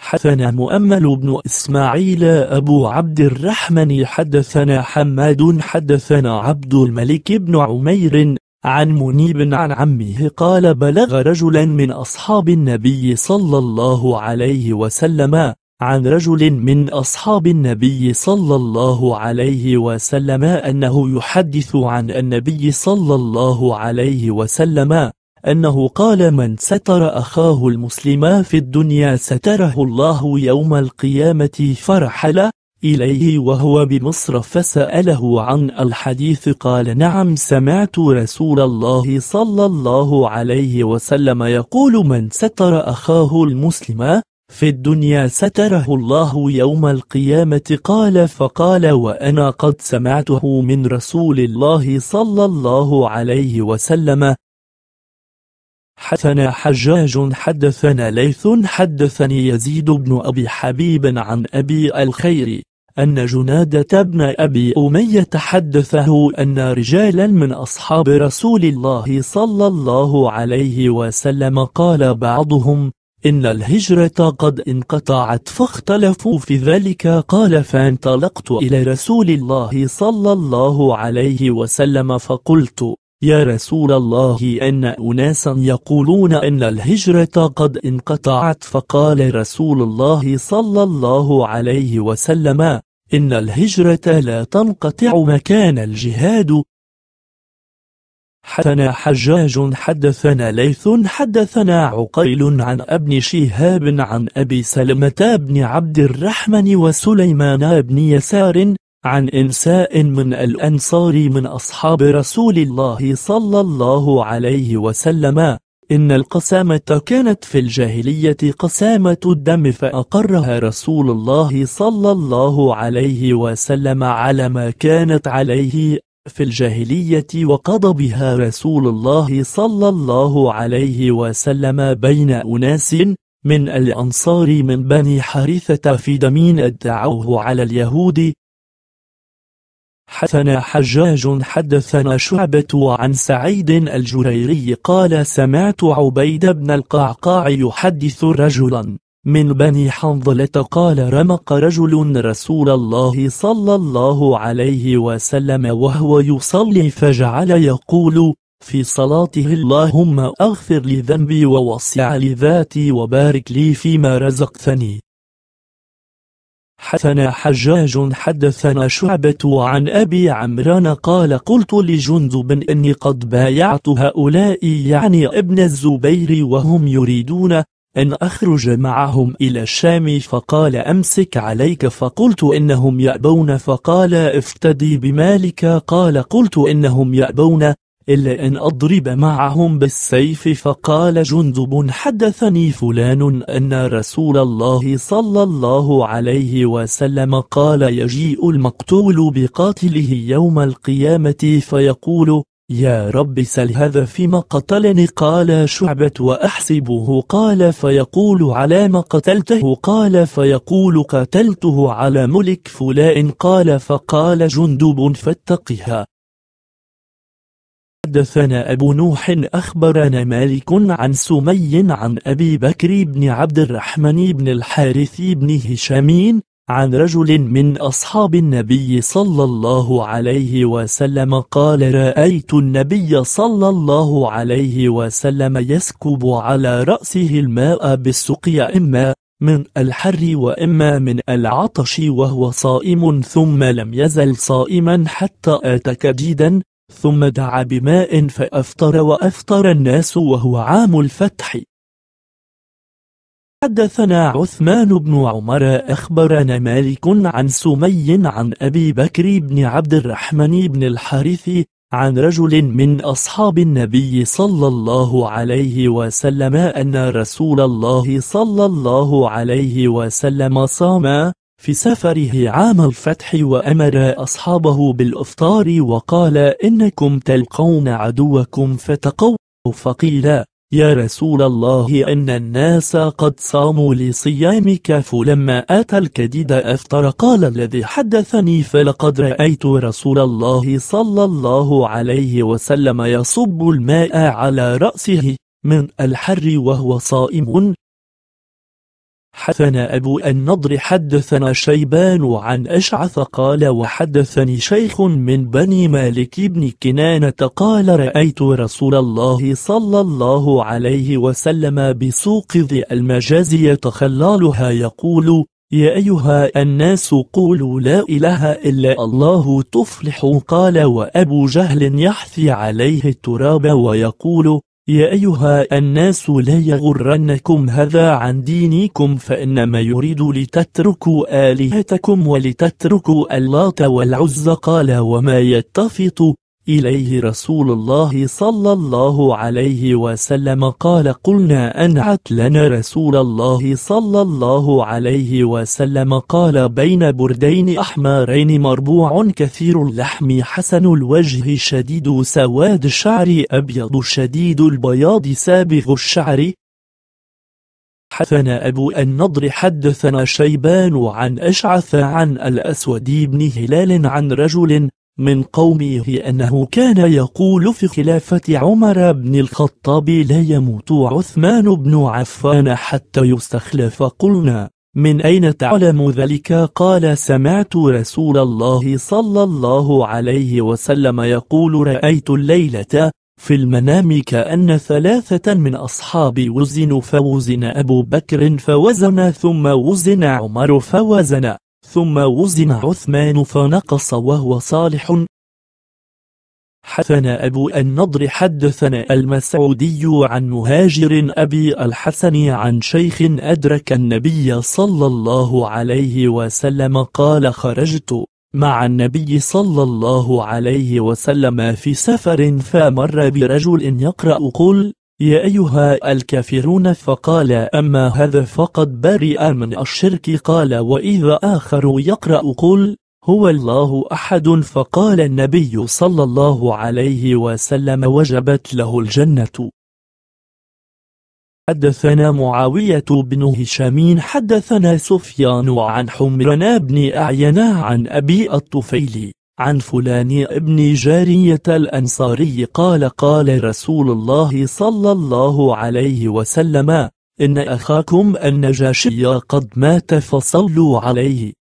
حدثنا مؤمل بن إسماعيل أبو عبد الرحمن حدثنا حماد حدثنا عبد الملك بن عمير عن منيب عن عمه قال بلغ رجلا من أصحاب النبي صلى الله عليه وسلم عن رجل من أصحاب النبي صلى الله عليه وسلم أنه يحدث عن النبي صلى الله عليه وسلم أنه قال من ستر أخاه المسلم في الدنيا ستره الله يوم القيامة فرحل إليه وهو بمصر فسأله عن الحديث قال نعم سمعت رسول الله صلى الله عليه وسلم يقول من ستر أخاه المسلم في الدنيا ستره الله يوم القيامة قال فقال وأنا قد سمعته من رسول الله صلى الله عليه وسلم حدثنا حجاج حدثنا ليث حدثني يزيد بن أبي حبيب عن أبي الخير أن جنادة بن أبي أمية حدثه أن رجالا من أصحاب رسول الله صلى الله عليه وسلم قال بعضهم إن الهجرة قد انقطعت فاختلفوا في ذلك قال فانطلقت إلى رسول الله صلى الله عليه وسلم فقلت يا رسول الله أن أناسا يقولون أن الهجرة قد انقطعت فقال رسول الله صلى الله عليه وسلم إن الهجرة لا تنقطع مكان الجهاد حدثنا حجاج حدثنا ليث حدثنا عقيل عن ابن شهاب عن أبي سلمة بن عبد الرحمن وسليمان بن يسار عن إنساء من الأنصار من أصحاب رسول الله صلى الله عليه وسلم إن القسامة كانت في الجاهلية قسامة الدم فأقرها رسول الله صلى الله عليه وسلم على ما كانت عليه في الجاهلية وقضى بها رسول الله صلى الله عليه وسلم بين أناس من الأنصار من بني حارثة في دمين ادعوه على اليهود حدثنا حجاج حدثنا شعبة عن سعيد الجريري قال سمعت عبيد بن القعقاع يحدث رجلا من بني حنظلة قال رمق رجل رسول الله صلى الله عليه وسلم وهو يصلي فجعل يقول في صلاته اللهم أغفر لذنبي ووسع لذاتي وبارك لي فيما رزقتني حدثنا حجاج حدثنا شعبة عن أبي عمران قال قلت لجندب إني قد بايعت هؤلاء يعني ابن الزبير وهم يريدون أن أخرج معهم إلى الشام فقال أمسك عليك فقلت إنهم يأبون فقال افتدي بمالك قال قلت إنهم يأبون إلا أن أضرب معهم بالسيف فقال جندب حدثني فلان أن رسول الله صلى الله عليه وسلم قال يجيء المقتول بقاتله يوم القيامة فيقول يا رب سل هذا فيما قتلني قال شعبة وأحسبه قال فيقول على ما قتلته قال فيقول قتلته على ملك فلاء قال فقال جندب فاتقها حدثنا أبو نوح أخبرنا مالك عن سمي عن أبي بكر بن عبد الرحمن بن الحارث بن هشامين عن رجل من أصحاب النبي صلى الله عليه وسلم قال رأيت النبي صلى الله عليه وسلم يسكب على رأسه الماء بالسقيا إما من الحر وإما من العطش وهو صائم ثم لم يزل صائما حتى آت كديدا ثم دعا بماء فأفطر وأفطر الناس وهو عام الفتح حدثنا عثمان بن عمر أخبرنا مالك عن سمي عن أبي بكر بن عبد الرحمن بن الحارث عن رجل من أصحاب النبي صلى الله عليه وسلم أن رسول الله صلى الله عليه وسلم صام في سفره عام الفتح وأمر أصحابه بالإفطار وقال إنكم تلقون عدوكم فتقوا فقيل يا رسول الله إن الناس قد صاموا لصيامك فلما أتى الكديد أفطر قال الذي حدثني فلقد رأيت رسول الله صلى الله عليه وسلم يصب الماء على رأسه من الحر وهو صائم حدثنا أبو النضر حدثنا شيبان عن أشعث قال وحدثني شيخ من بني مالك بن كنانة قال رأيت رسول الله صلى الله عليه وسلم بسوق ذي المجاز يتخلالها يقول يا أيها الناس قولوا لا إله إلا الله تفلح قال وأبو جهل يحثي عليه التراب ويقول يا أيها الناس لا يغرنكم هذا عن دينكم فإنما يريد لتتركوا آلهتكم ولتتركوا اللات والعز قال وما يتفط إليه رسول الله صلى الله عليه وسلم قال قلنا أنعت لنا رسول الله صلى الله عليه وسلم قال بين بردين أحمرين مربوع كثير اللحم حسن الوجه شديد سواد الشعر أبيض شديد البياض سابغ الشعر حدثنا أبو النضر حدثنا شيبان عن أشعث عن الأسود بن هلال عن رجل من قومه أنه كان يقول في خلافة عمر بن الخطاب لا يموت عثمان بن عفان حتى يستخلف قلنا من أين تعلم ذلك قال سمعت رسول الله صلى الله عليه وسلم يقول رأيت الليلة في المنام كأن ثلاثة من أصحابي وزن فوزن أبو بكر فوزن ثم وزن عمر فوزن ثم وزن عثمان فنقص وهو صالح حدثنا أبو النضر حدثنا المسعودي عن مهاجر أبي الحسن عن شيخ أدرك النبي صلى الله عليه وسلم قال خرجت مع النبي صلى الله عليه وسلم في سفر فمر برجل يقرأ قل يا أيها الكافرون فقال أما هذا فقد برئ من الشرك قال وإذا آخر يقرأ قل هو الله أحد فقال النبي صلى الله عليه وسلم وجبت له الجنة حدثنا معاوية بن هشام حدثنا سفيان عن حمرنا بن أعينا عن أبي الطفيل عن فلان ابن جارية الأنصاري قال قال رسول الله صلى الله عليه وسلم إن أخاكم النجاشي قد مات فصلوا عليه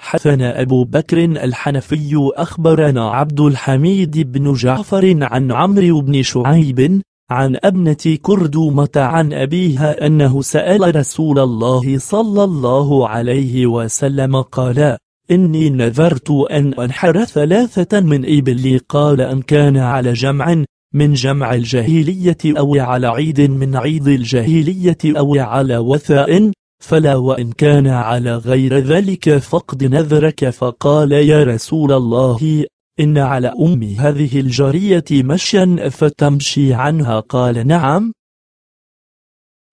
حثنا أبو بكر الحنفي أخبرنا عبد الحميد بن جعفر عن عمرو بن شعيب عن ابنة كردومة عن أبيها أنه سأل رسول الله صلى الله عليه وسلم قال إني نذرت أن أنحر ثلاثة من إبل قال أن كان على جمع من جمع الجاهلية أو على عيد من عيد الجاهلية أو على وثاء فلا وإن كان على غير ذلك فقد نذرك فقال يا رسول الله إن على أم هذه الجارية مشيا فتمشي عنها قال نعم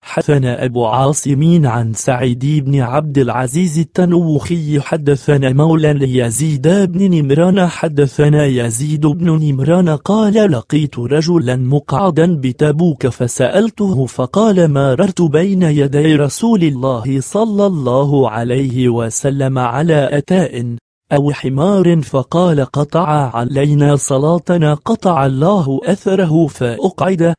حدثنا أبو عاصم عن سعيد بن عبد العزيز التنوخي حدثنا مولى ليزيد بن نمران حدثنا يزيد بن نمران قال لقيت رجلا مقعدا بتبوك فسألته فقال مررت بين يدي رسول الله صلى الله عليه وسلم على أتاء أو حمار فقال قطع علينا صلاتنا قطع الله أثره فأقعد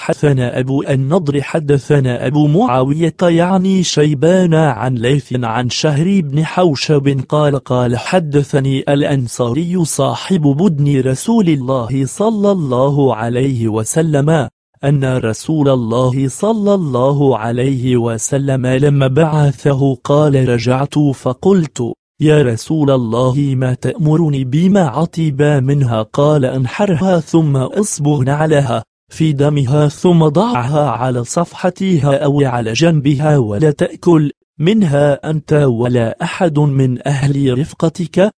حدثنا أبو النضر حدثنا أبو معاوية يعني شيبان عن ليث عن شهر بن حوشب قال قال حدثني الأنصاري صاحب بدن رسول الله صلى الله عليه وسلم أن رسول الله صلى الله عليه وسلم لما بعثه قال رجعت فقلت يا رسول الله ما تأمرني بما عطب منها قال انحرها ثم اصبغ نعلها في دمها ثم ضعها على صفحتها أو على جنبها ولا تأكل منها أنت ولا أحد من أهل رفقتك